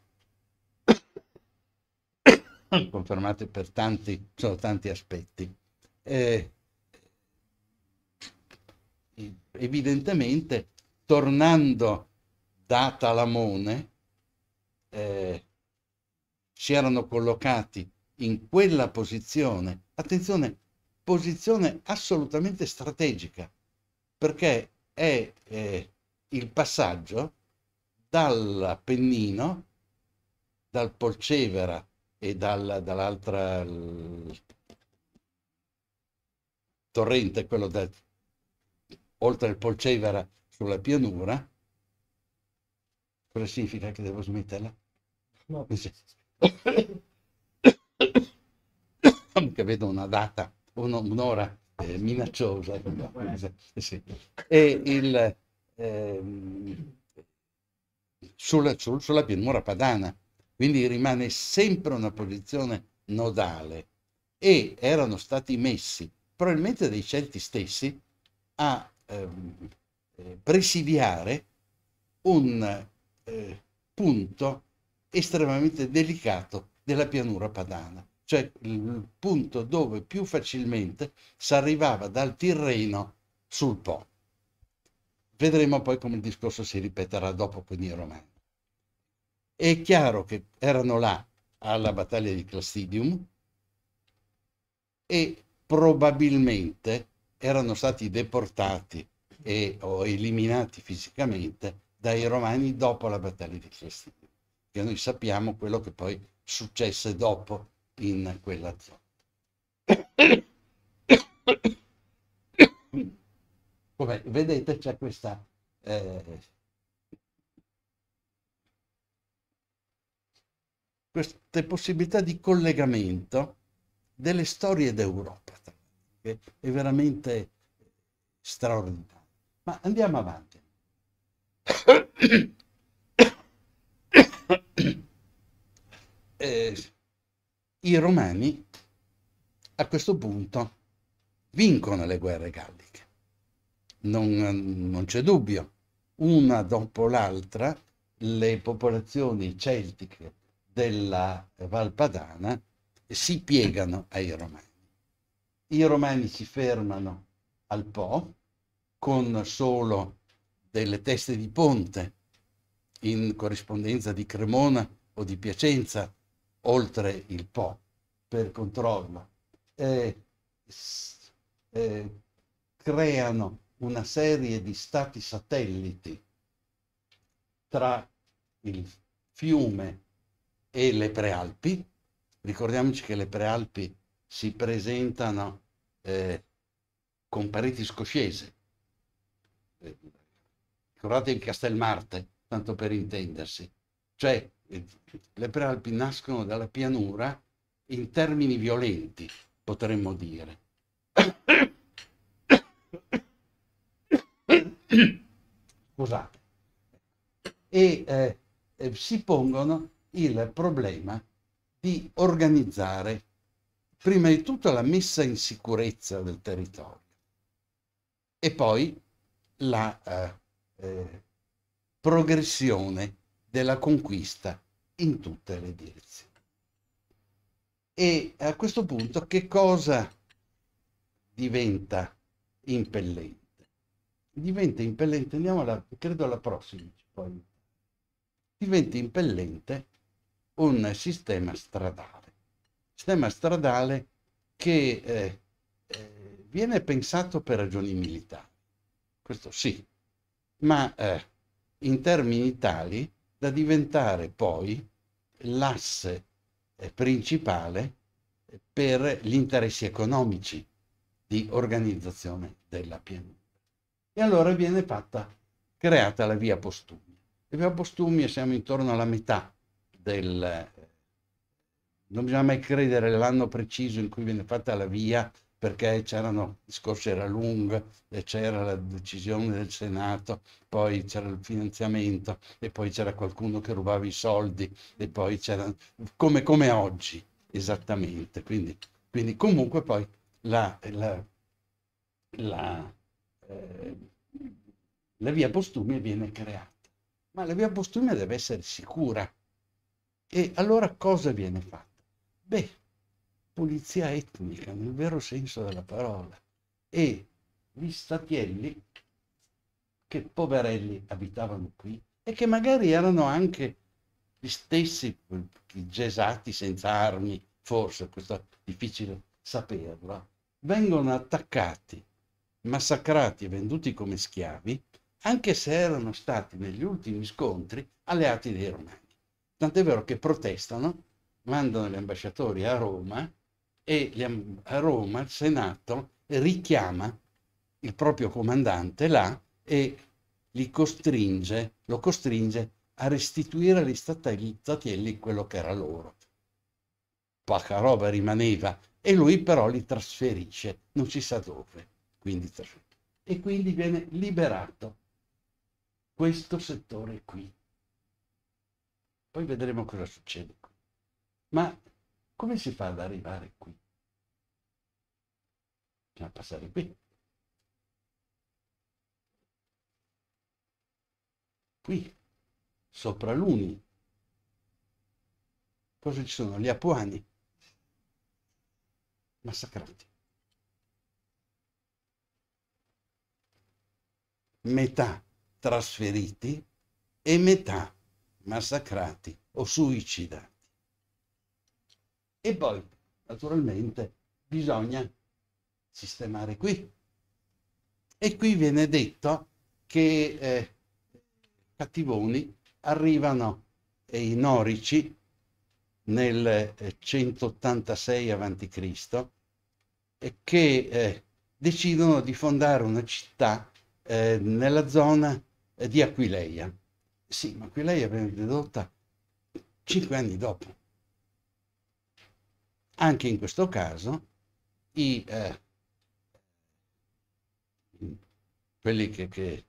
confermate per tanti, tanti aspetti. Eh, evidentemente tornando da Talamone eh, si erano collocati in quella posizione, attenzione, posizione assolutamente strategica, perché è eh, il passaggio dall'Appennino, dal Polcevera e dal, dall'altra torrente, quello del oltre il Polcevera sulla pianura, cosa significa che devo smetterla? No. che vedo una data, un'ora eh, minacciosa. Eh, eh, eh. Sì. E il, eh, sulla, sul, sulla pianura padana, quindi rimane sempre una posizione nodale e erano stati messi probabilmente dai Celti stessi a ehm, eh, presidiare un eh, punto estremamente delicato della pianura padana, cioè il punto dove più facilmente si arrivava dal Tirreno sul Po. Vedremo poi come il discorso si ripeterà dopo con i romani. È chiaro che erano là alla battaglia di Clastidium e probabilmente erano stati deportati e, o eliminati fisicamente dai romani dopo la battaglia di Cestino. che noi sappiamo quello che poi successe dopo in quella zona. Come vedete c'è questa... Eh, queste possibilità di collegamento delle storie d'Europa che è veramente straordinario. Ma andiamo avanti. Eh, I romani a questo punto vincono le guerre galliche, non, non c'è dubbio. Una dopo l'altra le popolazioni celtiche della Valpadana si piegano ai romani. I romani si fermano al Po con solo delle teste di ponte in corrispondenza di Cremona o di Piacenza oltre il Po per controllo. e, eh, creano una serie di stati satelliti tra il fiume e le prealpi. Ricordiamoci che le prealpi si presentano eh, con pareti scoscese. Eh, ricordate il Castel Marte, tanto per intendersi. Cioè, eh, le prealpi nascono dalla pianura in termini violenti, potremmo dire. Scusate. E eh, eh si pongono il problema di organizzare prima di tutto la messa in sicurezza del territorio e poi la eh, eh, progressione della conquista in tutte le direzioni. E a questo punto che cosa diventa impellente? Diventa impellente, andiamo alla, credo alla prossima, poi. diventa impellente un sistema stradale sistema stradale che eh, eh, viene pensato per ragioni militari, questo sì, ma eh, in termini tali da diventare poi l'asse eh, principale per gli interessi economici di organizzazione della pianura. E allora viene fatta, creata la via Postumia. La via Postumia siamo intorno alla metà del eh, non bisogna mai credere l'anno preciso in cui viene fatta la via perché c'erano, discorsi discorso era lungo, c'era la decisione del Senato, poi c'era il finanziamento e poi c'era qualcuno che rubava i soldi e poi c'era, come, come oggi esattamente. Quindi, quindi comunque poi la, la, la, eh, la via postumia viene creata, ma la via postumia deve essere sicura. E allora cosa viene fatto? Beh, pulizia etnica nel vero senso della parola. E gli statielli, che poverelli abitavano qui e che magari erano anche gli stessi gesati senza armi, forse, questo è difficile saperlo, vengono attaccati, massacrati e venduti come schiavi, anche se erano stati negli ultimi scontri alleati dei romani. Tant'è vero che protestano mandano gli ambasciatori a Roma e gli, a Roma il Senato richiama il proprio comandante là e li costringe, lo costringe a restituire agli statielli quello che era loro. Poca roba rimaneva e lui però li trasferisce, non si sa dove. Quindi e quindi viene liberato questo settore qui. Poi vedremo cosa succede. Ma come si fa ad arrivare qui? Bisogna passare qui. Qui, sopra l'Uni. Cosa ci sono? Gli Apuani. Massacrati. Metà trasferiti e metà massacrati o suicidati. E poi, naturalmente, bisogna sistemare qui. E qui viene detto che eh, cattivoni arrivano e i norici nel 186 eh, a.C. che eh, decidono di fondare una città eh, nella zona eh, di Aquileia. Sì, ma Aquileia viene dedotta cinque anni dopo. Anche in questo caso i, eh, quelli che, che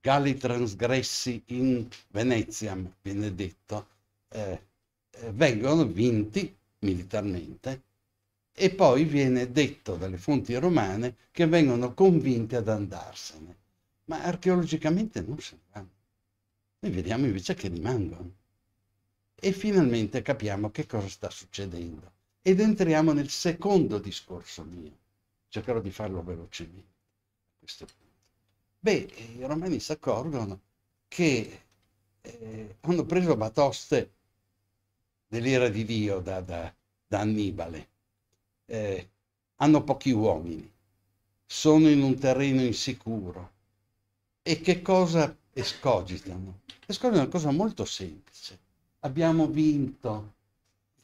Galli trasgressi in Venezia, viene detto, eh, eh, vengono vinti militarmente e poi viene detto dalle fonti romane che vengono convinti ad andarsene. Ma archeologicamente non se ne vanno. Noi vediamo invece che rimangono. E finalmente capiamo che cosa sta succedendo. Ed entriamo nel secondo discorso mio. Cercherò di farlo velocemente questo Beh, eh, i romani si accorgono che eh, hanno preso batoste dell'ira di Dio da, da, da Annibale. Eh, hanno pochi uomini, sono in un terreno insicuro. E che cosa escogitano? Escogitano una cosa molto semplice. Abbiamo vinto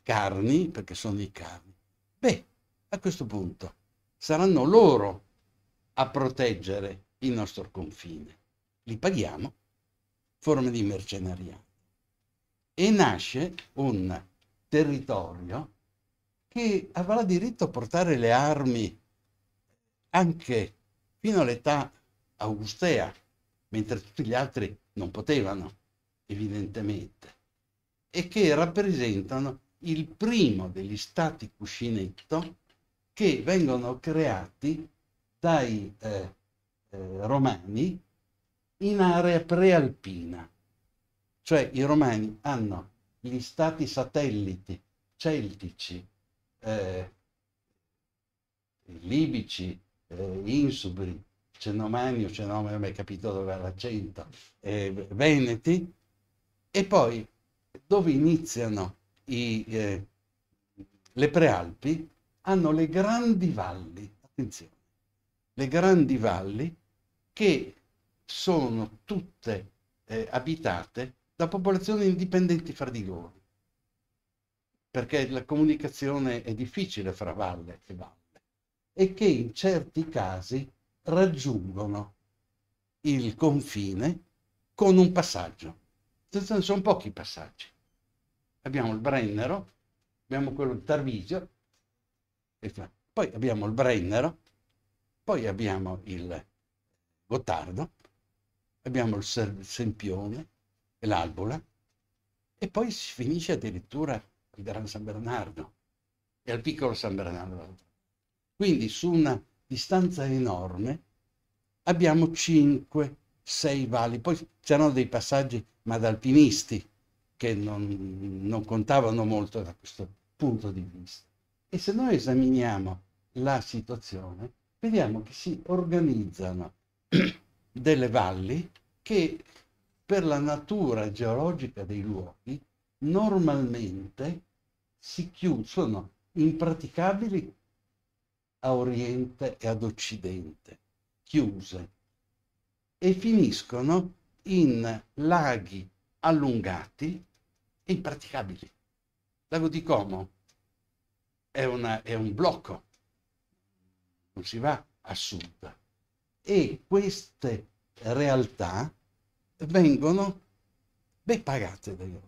carni, perché sono dei carni, beh, a questo punto saranno loro a proteggere il nostro confine. Li paghiamo forme di mercenariato. E nasce un territorio che avrà diritto a portare le armi anche fino all'età augustea, mentre tutti gli altri non potevano, evidentemente, e che rappresentano il primo degli stati cuscinetto che vengono creati dai eh, eh, romani in area prealpina. Cioè i romani hanno gli stati satelliti celtici, eh, libici, eh, insubri, cenomani o cenomani, non mi è capito dove era l'accento, eh, veneti, e poi dove iniziano i, eh, le prealpi hanno le grandi valli, attenzione, le grandi valli che sono tutte eh, abitate da popolazioni indipendenti fra di loro, perché la comunicazione è difficile fra valle e valle, e che in certi casi raggiungono il confine con un passaggio. Ci sono pochi passaggi abbiamo il Brennero, abbiamo quello di Tarvisio, poi abbiamo il Brennero, poi abbiamo il Gottardo, abbiamo il Sempione e l'Albola, e poi si finisce addirittura il Gran San Bernardo e al piccolo San Bernardo. Quindi su una distanza enorme abbiamo cinque, sei valli, poi c'erano dei passaggi ma da alpinisti, che non, non contavano molto da questo punto di vista. E se noi esaminiamo la situazione, vediamo che si organizzano delle valli che per la natura geologica dei luoghi normalmente si chiudono, sono impraticabili a oriente e ad occidente, chiuse, e finiscono in laghi allungati e impraticabili. Lago di Como è, una, è un blocco, non si va a sud. E queste realtà vengono ben pagate dai romani.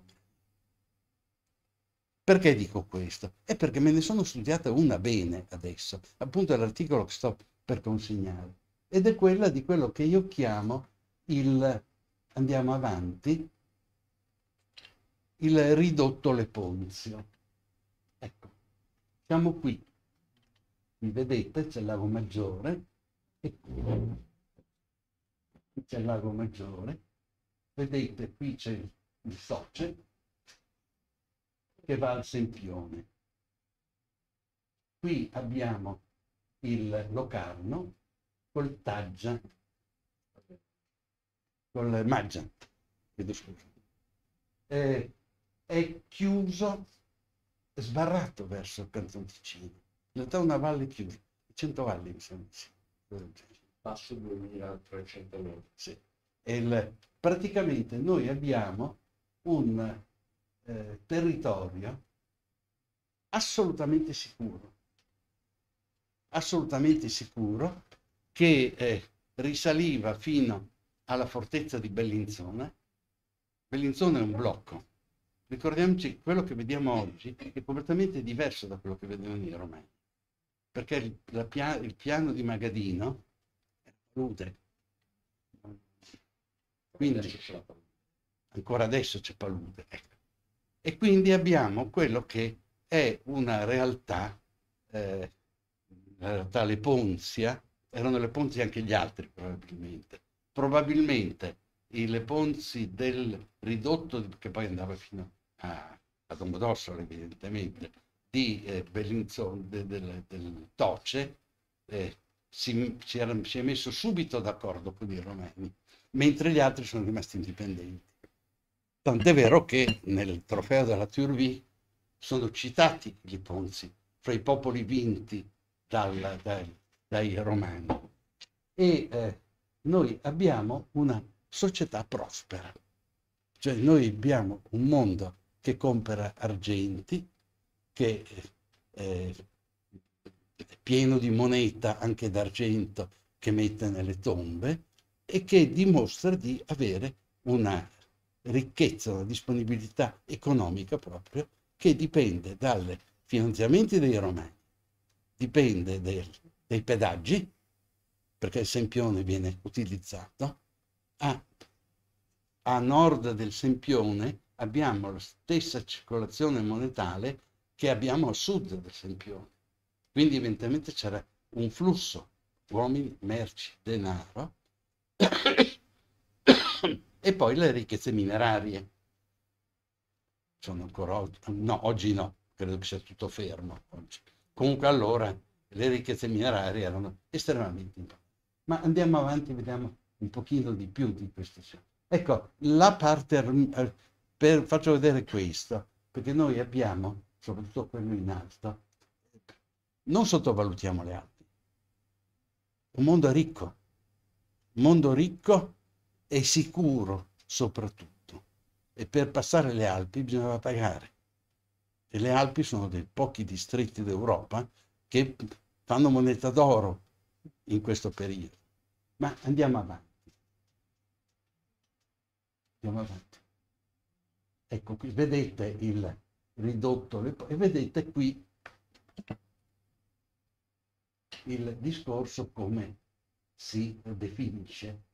Perché dico questo? È perché me ne sono studiata una bene adesso, appunto è l'articolo che sto per consegnare, ed è quella di quello che io chiamo il andiamo avanti il ridotto Leponzio. Ecco, siamo qui. Mi vedete, c'è il lago Maggiore, e qui c'è il lago Maggiore. Vedete, qui c'è il Soce che va al Sempione. Qui abbiamo il Locarno col Taggia, col Maggia, Eh, è chiuso, sbarrato verso il Canton Ticino. In realtà è una valle chiusa, 100 valli mi sembra. Sì. Passo 2300 metri. Sì. Il, praticamente noi abbiamo un eh, territorio assolutamente sicuro, assolutamente sicuro, che eh, risaliva fino alla fortezza di Bellinzone. Bellinzone è un blocco, Ricordiamoci che quello che vediamo oggi è completamente diverso da quello che vedevano i Romani, perché il, pia il piano di Magadino era palude. Quindi ancora adesso c'è palude. Ecco. E quindi abbiamo quello che è una realtà, eh, la realtà Ponzia, erano le Ponzi anche gli altri probabilmente, probabilmente i Ponzi del ridotto, che poi andava fino a a, a Domodossola evidentemente, di eh, Bellinzon, de, de, de, del Toce, eh, si, si, era, si, è messo subito d'accordo con i romani, mentre gli altri sono rimasti indipendenti. Tant'è vero che nel trofeo della Turvi sono citati gli Ponzi, fra i popoli vinti dal, dai, dai, romani. E eh, noi abbiamo una società prospera, cioè noi abbiamo un mondo che compra argenti, che eh, è pieno di moneta anche d'argento che mette nelle tombe e che dimostra di avere una ricchezza, una disponibilità economica proprio che dipende dai finanziamenti dei romani, dipende del, dei pedaggi, perché il Sempione viene utilizzato, a, a nord del Sempione abbiamo la stessa circolazione monetale che abbiamo al sud, ad esempio. Quindi evidentemente c'era un flusso, uomini, merci, denaro, e poi le ricchezze minerarie. Sono ancora oggi, no, oggi no, credo che sia tutto fermo oggi. Comunque allora le ricchezze minerarie erano estremamente importanti. Ma andiamo avanti, vediamo un pochino di più di questo. Ecco, la parte per, faccio vedere questo, perché noi abbiamo, soprattutto quello in alto, non sottovalutiamo le Alpi. Un mondo ricco, un mondo ricco e sicuro soprattutto. E per passare le Alpi bisognava pagare. E le Alpi sono dei pochi distretti d'Europa che fanno moneta d'oro in questo periodo. Ma andiamo avanti. Andiamo avanti. Ecco qui, vedete il ridotto e vedete qui il discorso come si definisce.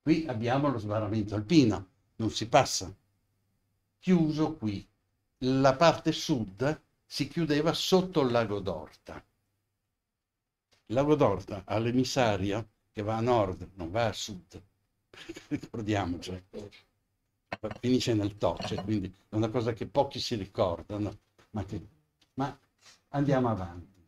Qui abbiamo lo sbarramento alpino, non si passa. Chiuso qui, la parte sud si chiudeva sotto il lago d'Orta. Il lago d'Orta ha che va a nord, non va a sud, ricordiamoci finisce nel toce, quindi è una cosa che pochi si ricordano, ma, che, ma andiamo avanti.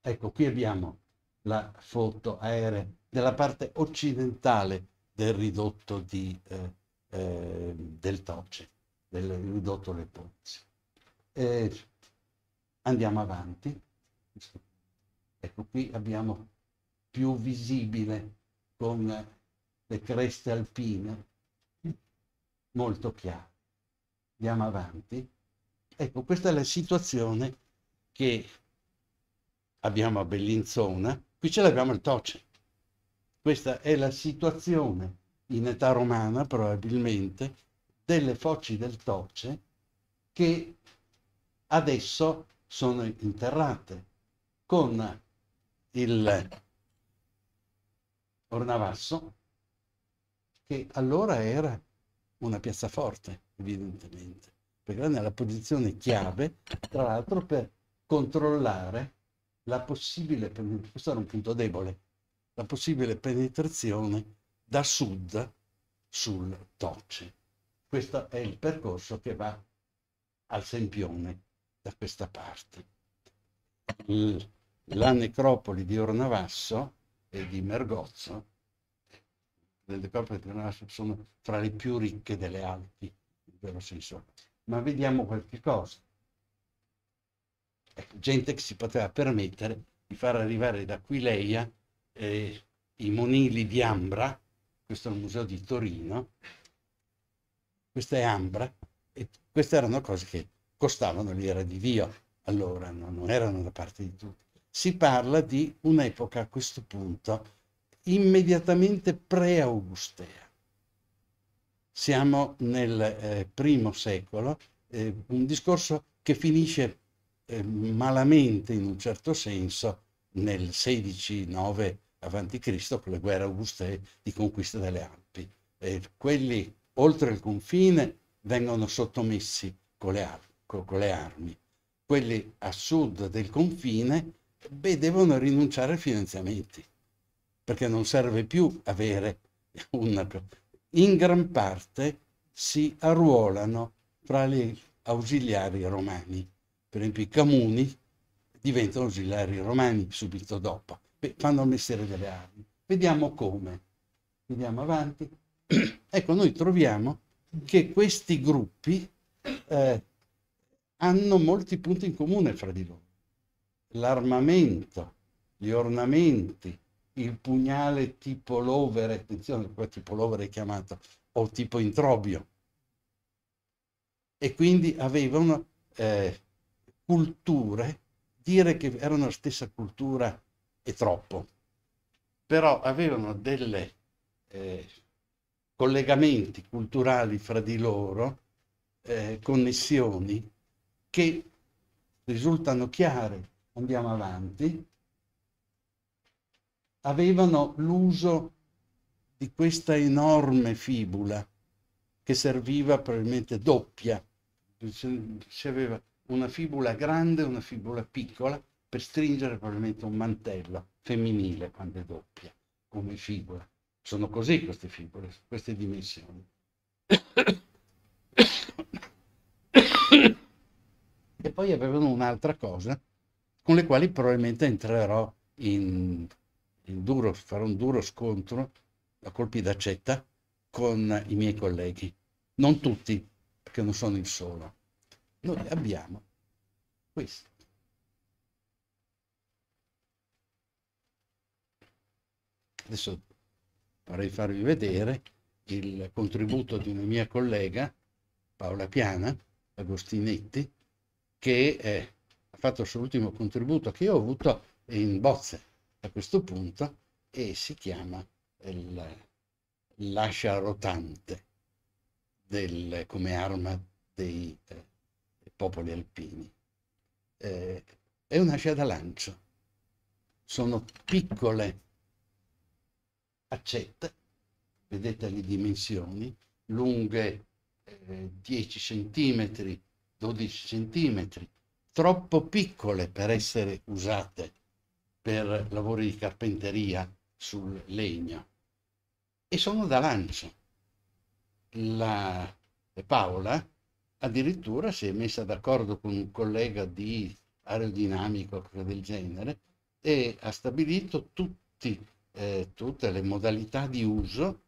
Ecco, qui abbiamo la foto aerea della parte occidentale del ridotto di, eh, eh, del Toce, del ridotto Le Ponzi. E andiamo avanti. Ecco, qui abbiamo più visibile con le creste alpine molto chiaro. Andiamo avanti. Ecco, questa è la situazione che abbiamo a Bellinzona. Qui ce l'abbiamo il Toce. Questa è la situazione in età romana, probabilmente, delle foci del Toce che adesso sono interrate con il ornavasso che allora era una piazza forte, evidentemente, perché era nella posizione chiave, tra l'altro, per controllare la possibile, questo era un punto debole, la possibile penetrazione da sud sul Toce. Questo è il percorso che va al Sempione da questa parte. La necropoli di Ornavasso e di Mergozzo del corpo di Leonardo sono tra le più ricche delle Alpi, in vero senso. Ma vediamo qualche cosa. Ecco, gente che si poteva permettere di far arrivare da Aquileia eh, i monili di Ambra, questo è il museo di Torino, questa è Ambra, e queste erano cose che costavano l'ira di Dio, allora non erano da parte di tutti. Si parla di un'epoca a questo punto immediatamente pre-augustea. Siamo nel eh, primo secolo, eh, un discorso che finisce eh, malamente in un certo senso nel 16-9 a.C. con le guerre augustee di conquista delle Alpi. E quelli oltre il confine vengono sottomessi con le, con, con le armi. Quelli a sud del confine beh, devono rinunciare ai finanziamenti perché non serve più avere una... In gran parte si arruolano fra gli ausiliari romani. Per esempio i Camuni diventano ausiliari romani subito dopo. fanno il mestiere delle armi. Vediamo come. Andiamo avanti. ecco, noi troviamo che questi gruppi eh, hanno molti punti in comune fra di loro. L'armamento, gli ornamenti, il pugnale tipo lover, attenzione, qua tipo lover è chiamato, o tipo introbio. E quindi avevano eh, culture, dire che erano la stessa cultura è troppo, però avevano delle eh, collegamenti culturali fra di loro, eh, connessioni che risultano chiare. Andiamo avanti avevano l'uso di questa enorme fibula che serviva probabilmente doppia. Si aveva una fibula grande e una fibula piccola per stringere probabilmente un mantello femminile quando è doppia come fibula. Sono così queste fibule, queste dimensioni. E poi avevano un'altra cosa con le quali probabilmente entrerò in duro, farò un duro scontro a colpi d'accetta con i miei colleghi. Non tutti, perché non sono il solo. Noi abbiamo questo. Adesso vorrei farvi vedere il contributo di una mia collega, Paola Piana, Agostinetti, che è, eh, ha fatto il suo ultimo contributo che io ho avuto in bozze a questo punto e si chiama l'ascia rotante del, come arma dei, dei eh, popoli alpini. Eh, è un'ascia da lancio, sono piccole accette, vedete le dimensioni, lunghe eh, 10 cm, 12 cm, troppo piccole per essere usate per lavori di carpenteria sul legno. E sono da lancio. La Paola addirittura si è messa d'accordo con un collega di aerodinamico del genere e ha stabilito tutti, eh, tutte le modalità di uso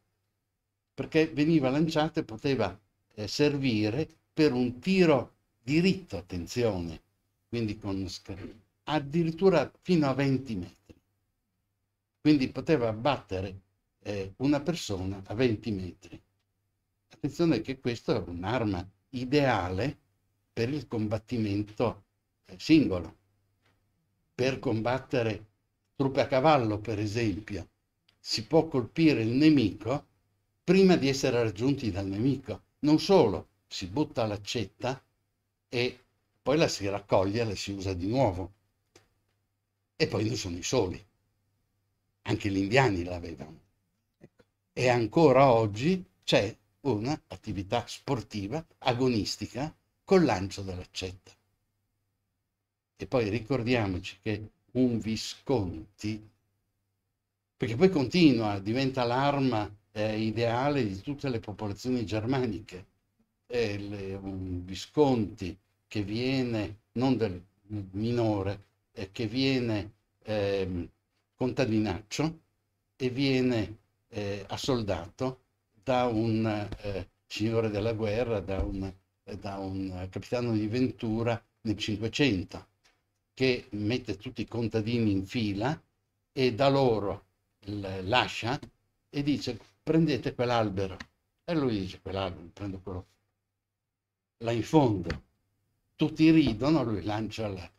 perché veniva lanciata e poteva eh, servire per un tiro diritto, attenzione, quindi con addirittura fino a 20 metri. Quindi poteva battere eh, una persona a 20 metri. Attenzione che questa è un'arma ideale per il combattimento eh, singolo, per combattere truppe a cavallo, per esempio. Si può colpire il nemico prima di essere raggiunti dal nemico. Non solo, si butta l'accetta e poi la si raccoglie e la si usa di nuovo. E poi non sono i soli, anche gli indiani l'avevano. Ecco. E ancora oggi c'è un'attività sportiva agonistica col lancio dell'accetta. E poi ricordiamoci che un Visconti, perché poi continua, diventa l'arma eh, ideale di tutte le popolazioni germaniche, eh, le, un Visconti che viene non del minore, che viene eh, contadinaccio e viene eh, assoldato da un eh, signore della guerra, da un, eh, da un capitano di Ventura nel Cinquecento, che mette tutti i contadini in fila e da loro l'ascia e dice prendete quell'albero. E lui dice quell'albero, prendo quello là in fondo. Tutti ridono, lui lancia la,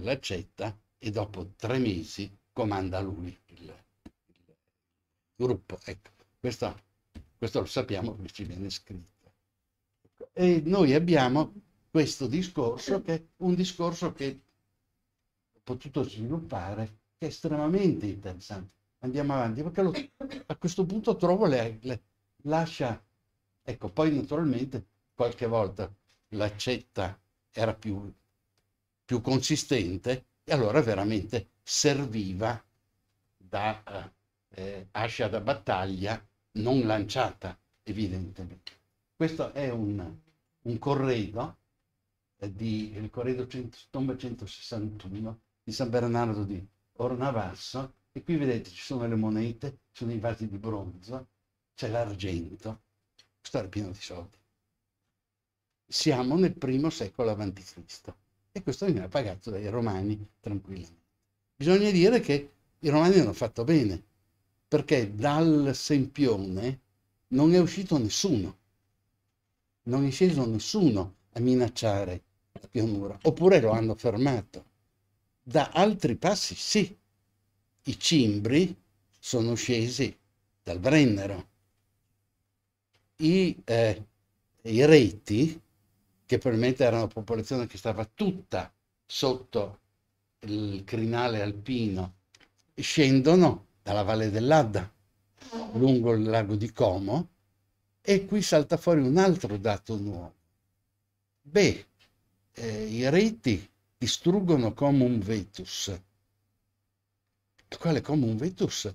l'accetta e dopo tre mesi comanda lui il, il gruppo. Ecco, questo, questo, lo sappiamo perché ci viene scritto. Ecco, e noi abbiamo questo discorso che è un discorso che ho potuto sviluppare, che è estremamente interessante. Andiamo avanti, perché lo, a questo punto trovo le, le lascia, ecco, poi naturalmente qualche volta l'accetta era più più consistente e allora veramente serviva da eh, eh, ascia da battaglia non lanciata evidentemente. Questo è un, un corredo, eh, di, il corredo 100, tomba 161 di San Bernardo di Ornavasso e qui vedete ci sono le monete, sono i vasi di bronzo, c'è l'argento, questo era pieno di soldi. Siamo nel primo secolo a.C e questo veniva pagato dai romani tranquillamente. Bisogna dire che i romani hanno fatto bene, perché dal Sempione non è uscito nessuno, non è sceso nessuno a minacciare la pianura, oppure lo hanno fermato. Da altri passi sì, i cimbri sono scesi dal Brennero, i, eh, i reti che probabilmente era una popolazione che stava tutta sotto il crinale alpino, scendono dalla valle dell'Adda lungo il lago di Como e qui salta fuori un altro dato nuovo. Beh, eh, i reti distruggono come un Vetus, Quale come un Vetus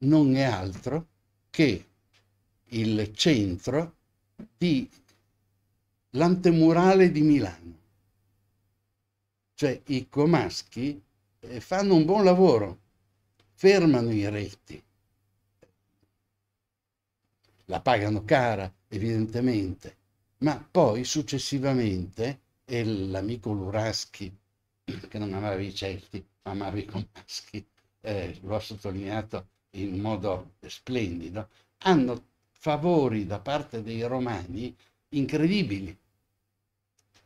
non è altro che il centro di l'antemurale di Milano. Cioè i comaschi eh, fanno un buon lavoro, fermano i reti, la pagano cara evidentemente, ma poi successivamente e l'amico Luraschi, che non amava i Celti, ma amava i comaschi, eh, lo ha sottolineato in modo splendido, hanno favori da parte dei romani incredibili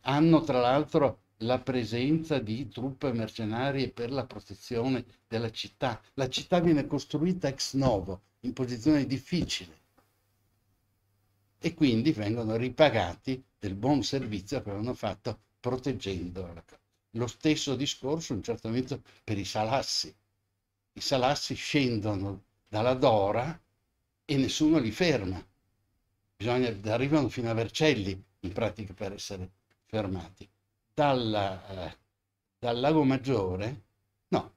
hanno tra l'altro la presenza di truppe mercenarie per la protezione della città. La città viene costruita ex novo, in posizione difficile, e quindi vengono ripagati del buon servizio che avevano fatto proteggendo la città. Lo stesso discorso in un certo momento per i salassi. I salassi scendono dalla Dora e nessuno li ferma. Bisogna, arrivano fino a Vercelli in pratica per essere fermati. Dalla, eh, dal Lago Maggiore, no,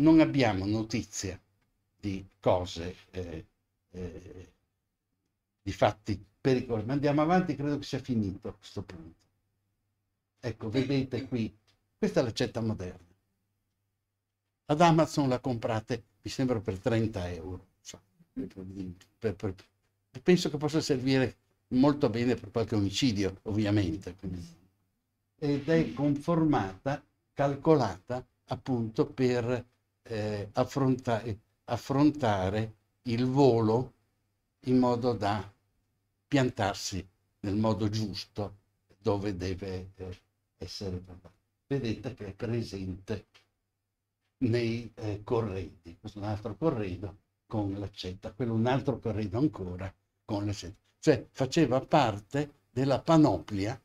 non abbiamo notizia di cose, eh, eh, di fatti pericolosi. Ma andiamo avanti, credo che sia finito a questo punto. Ecco, vedete qui, questa è l'accetta moderna. Ad Amazon la comprate, mi sembra, per 30 euro. So, per, per, penso che possa servire molto bene per qualche omicidio, ovviamente. Ed è conformata, calcolata appunto per eh, affrontare, affrontare il volo in modo da piantarsi nel modo giusto dove deve eh, essere Vedete che è presente nei eh, corredi, questo è un altro corredo con l'accetta, quello è un altro corredo ancora con l'accetta cioè faceva parte della panoplia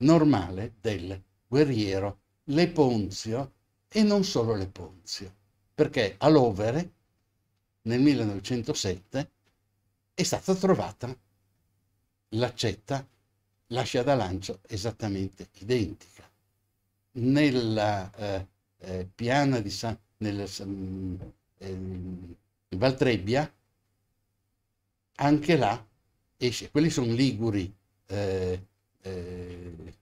normale del guerriero Leponzio e non solo Leponzio, perché a Lovere nel 1907 è stata trovata l'accetta, l'ascia da lancio esattamente identica. Nella eh, eh, piana di San, nel, mm, eh, Valtrebbia, anche là esce, quelli sono liguri, eh, eh,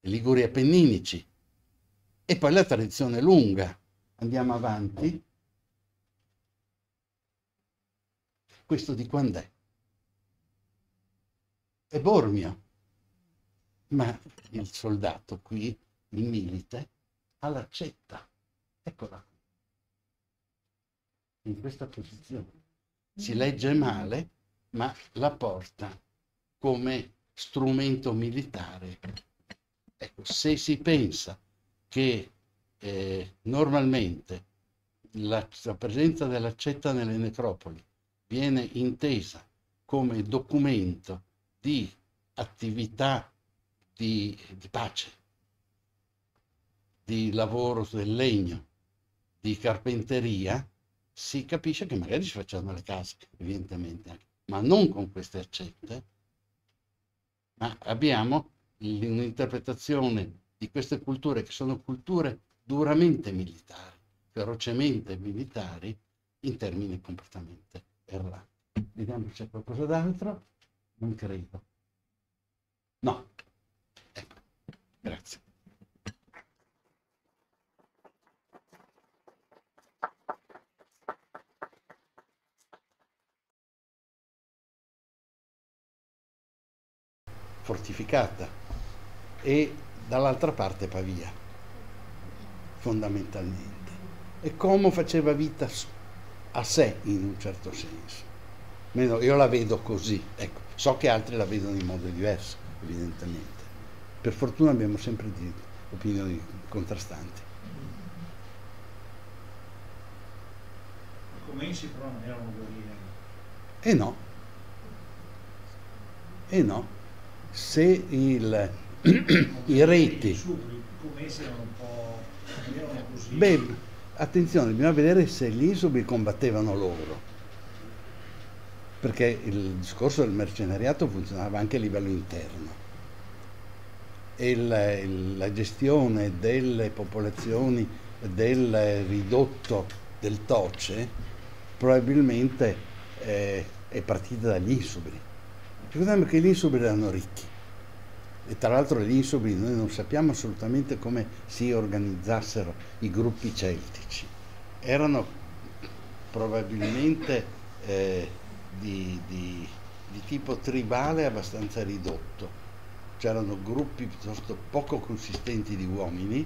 liguri appenninici. E poi la tradizione lunga. Andiamo avanti. Questo di quando è? Bormio. Ma il soldato qui, il milite, ha l'accetta. Eccola qui. In questa posizione. Si legge male, ma la porta come strumento militare. Ecco, se si pensa che eh, normalmente la, la presenza dell'accetta nelle necropoli viene intesa come documento di attività di, di, pace, di lavoro del legno, di carpenteria, si capisce che magari ci facciamo le casche, evidentemente anche ma non con queste accette, ma abbiamo un'interpretazione di queste culture che sono culture duramente militari, ferocemente militari, in termini completamente errati. Vediamo se c'è qualcosa d'altro. Non credo. No. Ecco. Grazie. fortificata e dall'altra parte Pavia, fondamentalmente. E Como faceva vita a sé in un certo senso. Io la vedo così, ecco. so che altri la vedono in modo diverso, evidentemente. Per fortuna abbiamo sempre opinioni contrastanti. I Comenci però non erano guerrieri. E no. E no se il, i reti... Beh, attenzione, bisogna vedere se gli isubi combattevano loro perché il discorso del mercenariato funzionava anche a livello interno e la, la gestione delle popolazioni del ridotto del Toce probabilmente eh, è partita dagli Isubri. Ricordiamo che gli insubi erano ricchi e tra l'altro gli insubi noi non sappiamo assolutamente come si organizzassero i gruppi celtici. Erano probabilmente eh, di, di, di tipo tribale abbastanza ridotto. C'erano gruppi piuttosto poco consistenti di uomini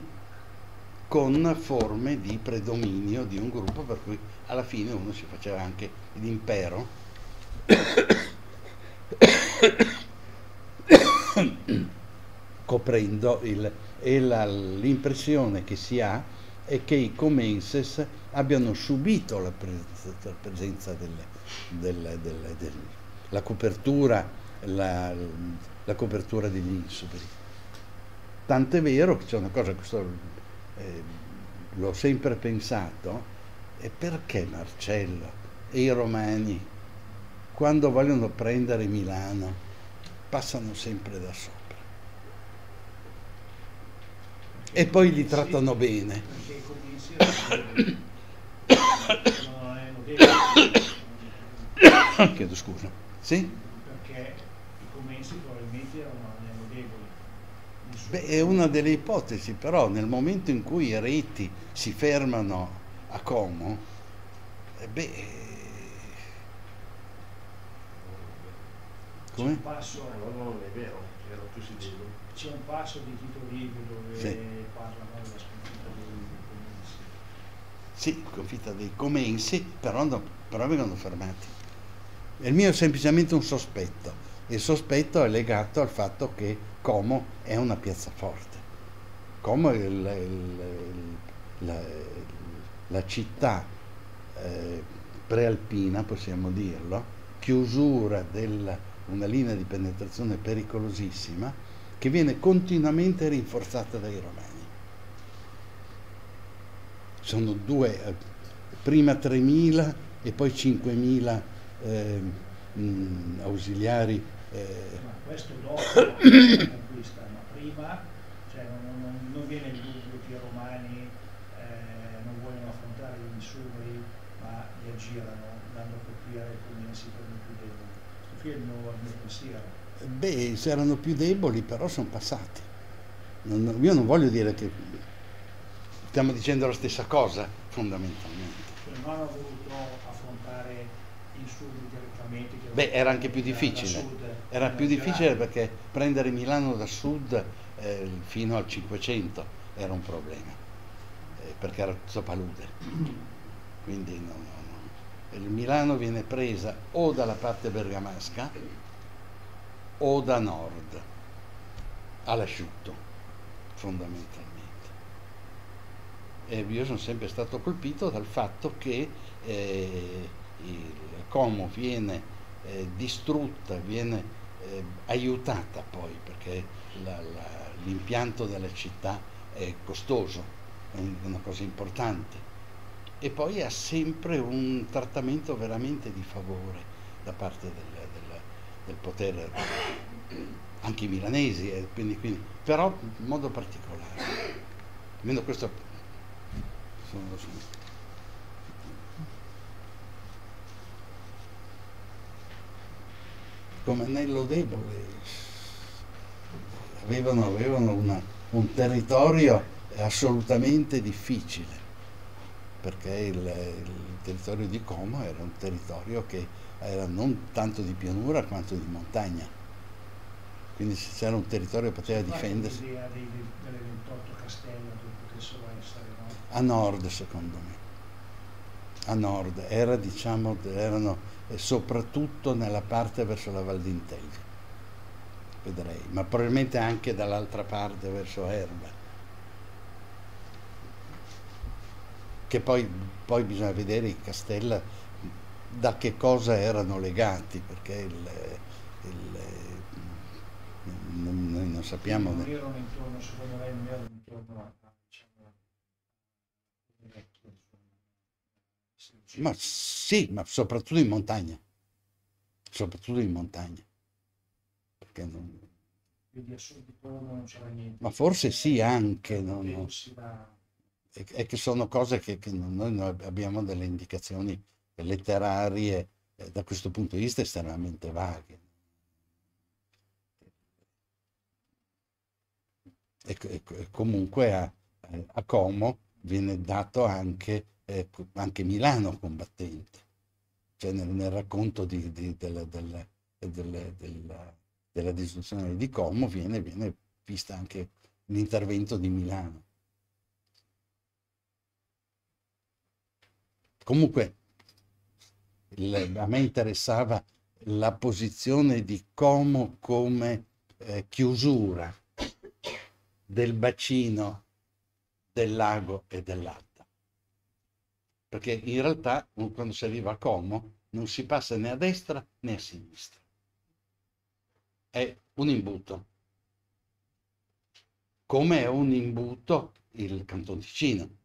con forme di predominio di un gruppo per cui alla fine uno si faceva anche l'impero coprendo e l'impressione che si ha è che i comenses abbiano subito la presenza delle, delle, delle, delle la copertura, la, la copertura, degli insubri. Tant'è vero che c'è una cosa che so, eh, l'ho sempre pensato, e perché Marcello e i romani quando vogliono prendere Milano, passano sempre da sopra. E poi li trattano bene. Chiedo scusa. Sì? Perché i commensi probabilmente erano anello anelodevoli. Beh, è una delle ipotesi, però nel momento in cui i reti si fermano a Como, eh beh, C'è un passo, no, no, non è vero, ero tu si dice. C'è un passo di Tito Livio dove sì. parla della sconfitta dei Comensi. Sì, sconfitta dei Comensi, però, no, però vengono fermati. Il mio è semplicemente un sospetto. Il sospetto è legato al fatto che Como è una piazza forte Como è il, il, il, la, la, città eh, prealpina, possiamo dirlo, chiusura del una linea di penetrazione pericolosissima che viene continuamente rinforzata dai romani. Sono due, eh, prima 3.000 e poi 5.000 eh, mh, ausiliari. Eh. Ma questo dopo la conquista, ma prima cioè, non, non, non viene il beh, erano più deboli, però sono passati. Non, io non voglio dire che stiamo dicendo la stessa cosa, fondamentalmente. Cioè non hanno voluto affrontare il sud direttamente. Beh, era anche più difficile. Sud, era più difficile perché prendere Milano da sud eh, fino al 500 era un problema, eh, perché era tutto palude. Quindi no, no, no. Il Milano viene presa o dalla parte bergamasca, o da nord, all'asciutto fondamentalmente. E io sono sempre stato colpito dal fatto che eh, il Como viene eh, distrutta, viene eh, aiutata poi, perché l'impianto della città è costoso, è una cosa importante. E poi ha sempre un trattamento veramente di favore da parte delle del potere anche i milanesi, eh, quindi, quindi, però in modo particolare. Almeno questo sono, sono. come anello debole avevano, avevano una, un territorio assolutamente difficile perché il, il territorio di Como era un territorio che era non tanto di pianura quanto di montagna. Quindi se c'era un territorio che poteva difendersi. L'idea dei, delle 28 castelle dove potessero essere, no? A nord secondo me. A nord, era, diciamo, erano soprattutto nella parte verso la Val d'Integlia, vedrei, ma probabilmente anche dall'altra parte verso Erba. Che poi, poi bisogna vedere, i castelli da che cosa erano legati, perché il, il, non, noi non sappiamo... Non erano intorno, secondo lei, non erano intorno a... Diciamo, ma sì, ma soprattutto in montagna. Soprattutto in montagna. Perché non... Ma forse sì anche. Non... È che sono cose che, che noi abbiamo delle indicazioni eh, letterarie eh, da questo punto di vista estremamente vaghe. E, e comunque a, eh, a, Como viene dato anche, eh, anche Milano combattente, cioè nel, nel racconto di, di, della, della, della, della, distruzione di Como viene, viene vista anche l'intervento di Milano. Comunque il, a me interessava la posizione di Como come eh, chiusura del bacino del lago e dell'alta. Perché in realtà quando si arriva a Como non si passa né a destra né a sinistra. È un imbuto. Come è un imbuto il Canton Ticino.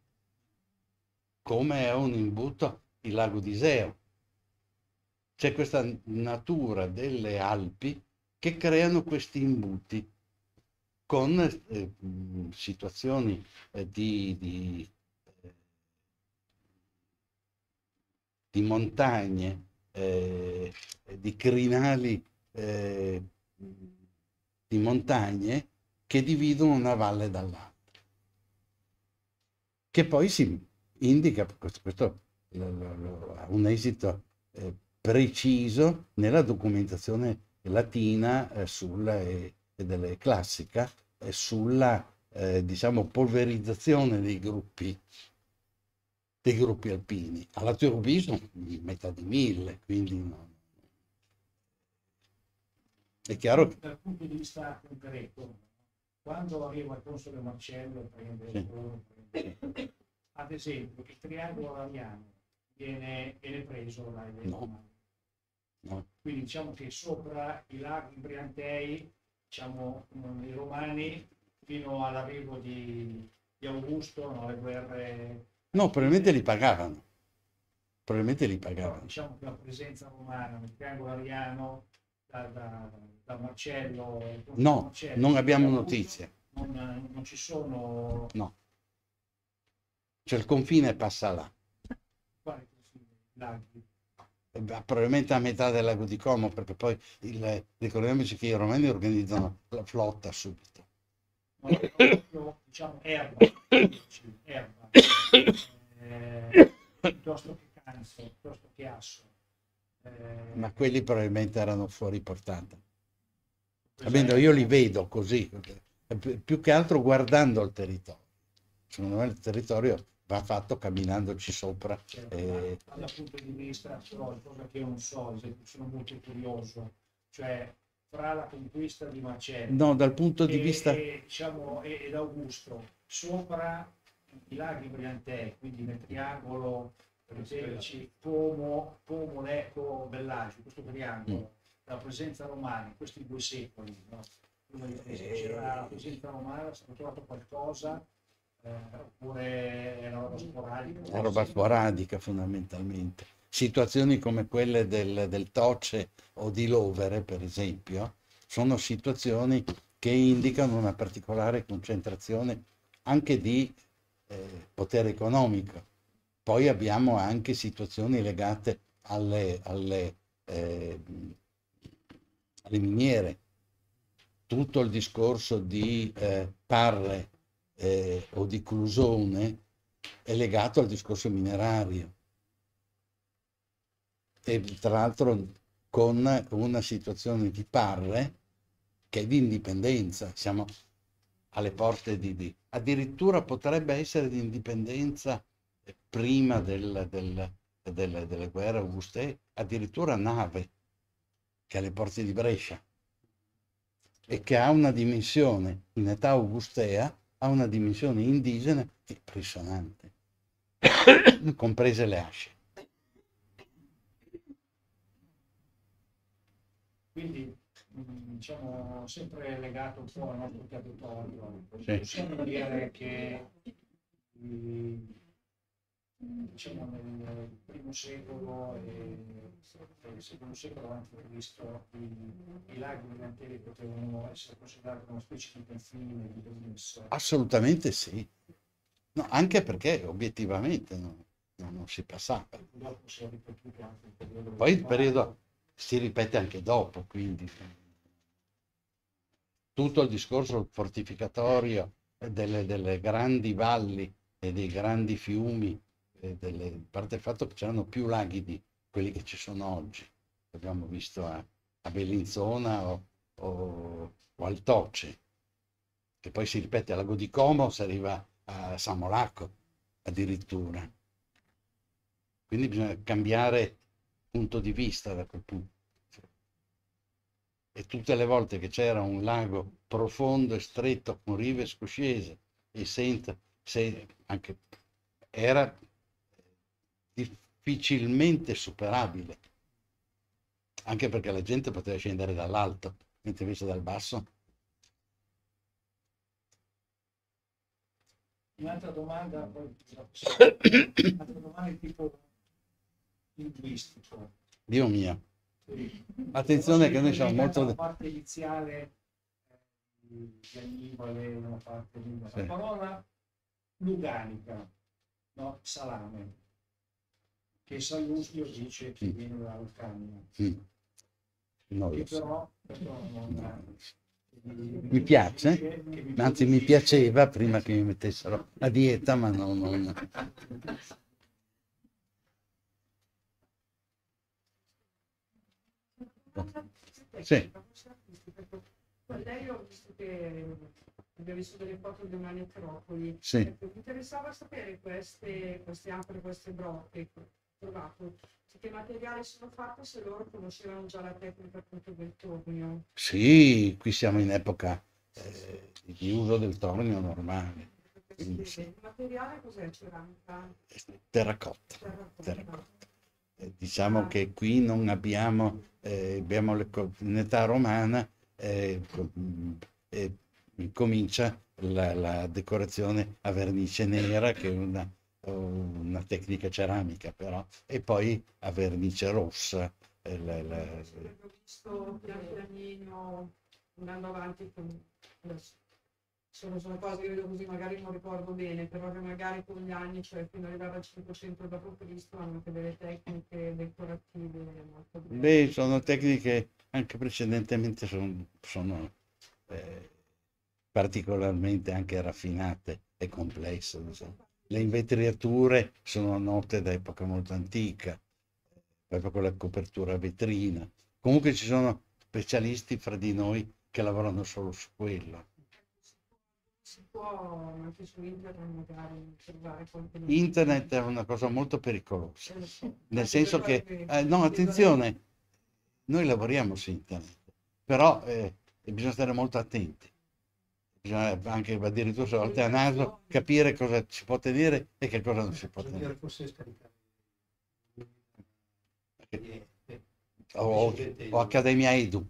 Come è un imbuto il lago di Iseo c'è questa natura delle Alpi che creano questi imbuti con eh, situazioni eh, di, di, di, montagne, eh, di crinali eh, di montagne che dividono una valle dall'altra, che poi si indica, questo, questo ha un esito eh, preciso nella documentazione latina eh, sulla, e, eh, delle, classica eh, sulla eh, diciamo, polverizzazione dei gruppi, dei gruppi alpini. alla Lazio sono metà di mille, quindi no. è chiaro che... Dal punto di vista concreto, quando arriva il console Marcello e prende, sì. ad esempio il triangolo ariano viene, viene preso dai... No quindi diciamo che sopra i laghi Briantei, diciamo mm, i romani, fino all'arrivo di, di Augusto, no, le guerre... No, probabilmente li pagavano. Probabilmente li pagavano. No, diciamo che la presenza romana nel triangolo ariano, da, da, da Marcello... No, Marcello, non abbiamo notizie. Non, non, ci sono... No. Cioè il confine passa là. Quale confine? Laghi. Eh, probabilmente a metà del lago di Como, perché poi il, ricordiamoci che i romani organizzano la flotta subito. Proprio, diciamo erba, erba eh, piuttosto che canzo, piuttosto che asso. Eh. Ma quelli probabilmente erano fuori portata. Almeno esatto. io li vedo così, più che altro guardando il territorio. Secondo me il territorio va fatto camminandoci sopra. Certo, eh. Dal punto di vista storico, che non so, sono molto curioso, cioè fra la conquista di Macello no, dal punto di e, vista... e, diciamo, ed Augusto, sopra i laghi Briantè, quindi nel triangolo, per esempio, Pomo, Pomo, Lecco, Bellagio, questo triangolo, mm. la presenza romana questi due secoli, no? Eh, c'era la presenza romana, si è trovato qualcosa oppure è una roba sporadica? È roba sporadica fondamentalmente. Situazioni come quelle del, del Toce o di Lovere, per esempio, sono situazioni che indicano una particolare concentrazione anche di eh, potere economico. Poi abbiamo anche situazioni legate alle, alle, eh, alle miniere, tutto il discorso di eh, parre eh, o di Clusone è legato al discorso minerario e tra l'altro con una situazione di parre che è di indipendenza, siamo alle porte di, di addirittura potrebbe essere di indipendenza prima del, del, del, delle guerre auguste, addirittura nave che è alle porte di Brescia e che ha una dimensione in età augustea ha una dimensione indigena impressionante, comprese le asce. Quindi mm, diciamo sempre legato un po' al nostro territorio, sì. possiamo dire che mm, diciamo nel primo secolo e nel secondo secolo avanti Cristo i, i laghi di dell'Anteria potevano essere considerati una specie di confine di dominio. Assolutamente sì, no, anche perché obiettivamente no, no, non si passava. Poi il periodo si ripete anche dopo, quindi tutto il discorso fortificatorio delle, delle grandi valli e dei grandi fiumi eh, delle, a parte il fatto che c'erano più laghi di quelli che ci sono oggi, abbiamo visto a, a Bellinzona o, o, o al Tocce, che poi si ripete al Lago di Como, si arriva a San Molacco addirittura. Quindi bisogna cambiare punto di vista da quel punto. E tutte le volte che c'era un lago profondo e stretto con rive scoscese e senza, se anche era difficilmente superabile, anche perché la gente poteva scendere dall'alto, mentre invece dal basso. Un'altra domanda, un'altra domanda di tipo linguistico. Dio mio. Attenzione che noi siamo molto... La parte iniziale eh, dell'Ivale, una parte lingua. La parola luganica, no? Salame che Sallusti dice che viene dalla Lucania. No, che però, però non, mi piace, anzi mi piaceva prima che mi mettessero a dieta, ma no, non... Sì. Lei ho visto che abbiamo visto delle foto di una necropoli. Sì. Ecco, mi interessava sapere queste, queste ancore, queste brocche, trovato, cioè, che materiali sono fatti se loro conoscevano già la tecnica appunto del tornio. Sì, qui siamo in epoca eh, di uso del tornio normale. Il materiale cos'è? Ceramica? Eh, terracotta. terracotta. terracotta. Eh, diciamo ah. che qui non abbiamo, eh, abbiamo le, in età romana eh, mm, eh, comincia la, la, decorazione a vernice nera che è una eh, una tecnica ceramica però, e poi a vernice rossa. Eh, la, la... Ho visto pian pianino andando anno avanti, sono, sono cose che vedo così, magari non ricordo bene, però che magari con gli anni, cioè fino ad arrivare al 500 d.C., hanno anche delle tecniche decorative molto belle. Beh, sono tecniche anche precedentemente sono, sono eh, particolarmente anche raffinate e complesse. Diciamo le invetriature sono note da epoca molto antica, proprio con la copertura a vetrina. Comunque ci sono specialisti fra di noi che lavorano solo su quello. Si può anche su internet magari trovare contenuti. Internet è una cosa molto pericolosa, eh, nel senso che, eh, no attenzione, noi lavoriamo su internet, però eh, bisogna stare molto attenti bisogna anche addirittura a volte a naso, capire cosa si può tenere e che cosa non si può tenere. O, o Accademia Edu.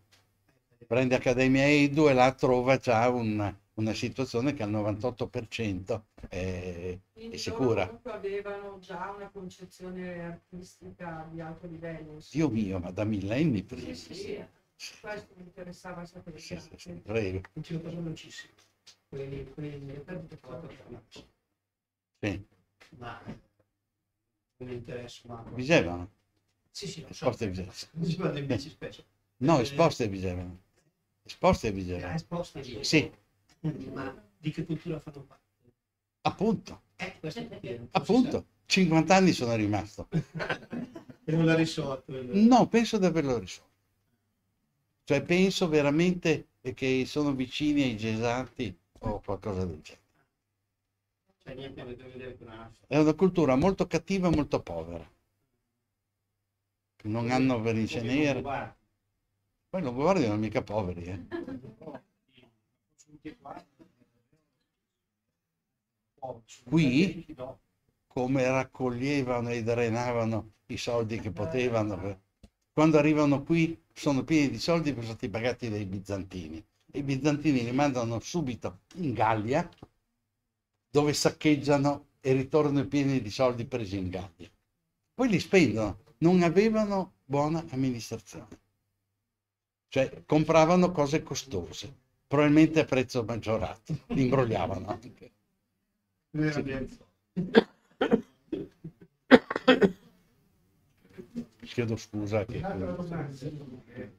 Prende Accademia Edu e là trova già una, una situazione che al 98% è, è sicura. Comunque avevano già una concezione artistica di alto livello. Dio mio, ma da millenni prima. Sì, sì, sì. Questo mi interessava sapere. Sì, sì, cioè, sì. Prego. non ci sono. Quelli, quelli perdite foto Sì. Ma un interesse umano. Vigevano? Sì, sì, lo so. Esposte vigevano. Si spesso. No, esposte e vigevano. Esposte vigevano. Ah, esposte vigevano. Sì. Ma di che cultura fanno parte? Appunto. Eh, è Appunto. 50 anni sono rimasto. e non l'ha risolto. Eh. No, penso di averlo risolto. Cioè penso veramente che sono vicini ai gesanti o qualcosa del genere. Cioè, È una cultura molto cattiva e molto povera. Non hanno vernice nera. Poi non guardi, non mica poveri. Eh. Qui, come raccoglievano e drenavano i soldi che potevano, eh. quando arrivano qui sono pieni di soldi che sono stati pagati dai bizantini. I bizantini li mandano subito in Gallia, dove saccheggiano e ritornano pieni di soldi presi in Gallia. Poi li spendono, non avevano buona amministrazione. Cioè compravano cose costose, probabilmente a prezzo maggiorato, li imbrogliavano anche. Sì chiedo scusa che...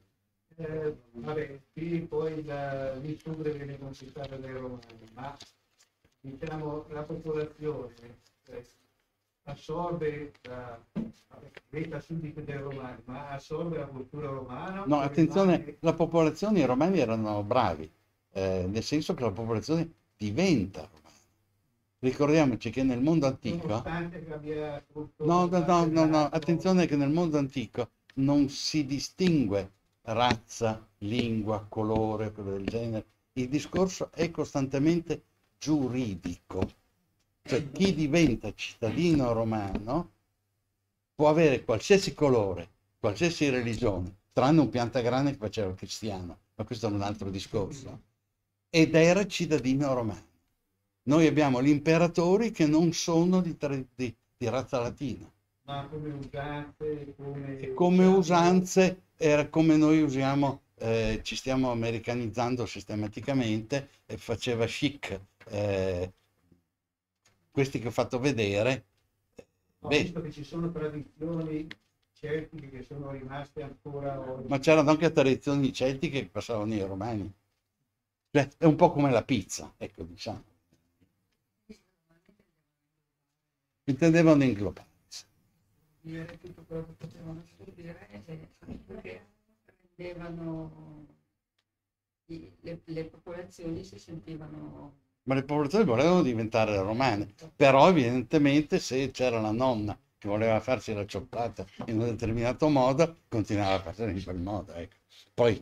Eh, vabbè, qui poi la Vittubre viene conquistata dai Romani, ma diciamo la popolazione eh, assorbe la vita subito dei Romani, ma assorbe la cultura romana. No, attenzione, rimane... la popolazione, i Romani erano bravi, eh, nel senso che la popolazione diventa romana Ricordiamoci che nel mondo antico... No, no, no, no, no, attenzione che nel mondo antico non si distingue razza, lingua, colore, quello del genere. Il discorso è costantemente giuridico. Cioè chi diventa cittadino romano può avere qualsiasi colore, qualsiasi religione, tranne un piantagrane che faceva cristiano, ma questo è un altro discorso, ed era cittadino romano. Noi abbiamo gli imperatori che non sono di, di, di razza latina. Ma come usanze, come... come usanze, era come noi usiamo, eh, ci stiamo americanizzando sistematicamente e faceva chic. Eh, questi che ho fatto vedere. Eh, ho beh, visto che ci sono tradizioni celtiche che sono rimaste ancora oggi. Ma c'erano anche tradizioni celtiche che passavano i romani. Cioè, è un po' come la pizza, ecco diciamo. intendevano inglobare. Tutto quello che potevano studiare, che prendevano le, le popolazioni si sentivano ma le popolazioni volevano diventare romane, però evidentemente se c'era la nonna che voleva farsi la cioppata in un determinato modo, continuava a farsi in quel modo. Ecco. Poi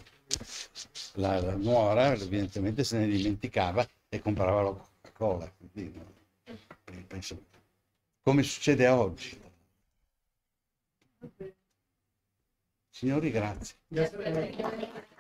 la, la, nuora evidentemente se ne dimenticava e comprava la Coca-Cola. Quindi, eh, penso, come succede oggi. Signori, grazie.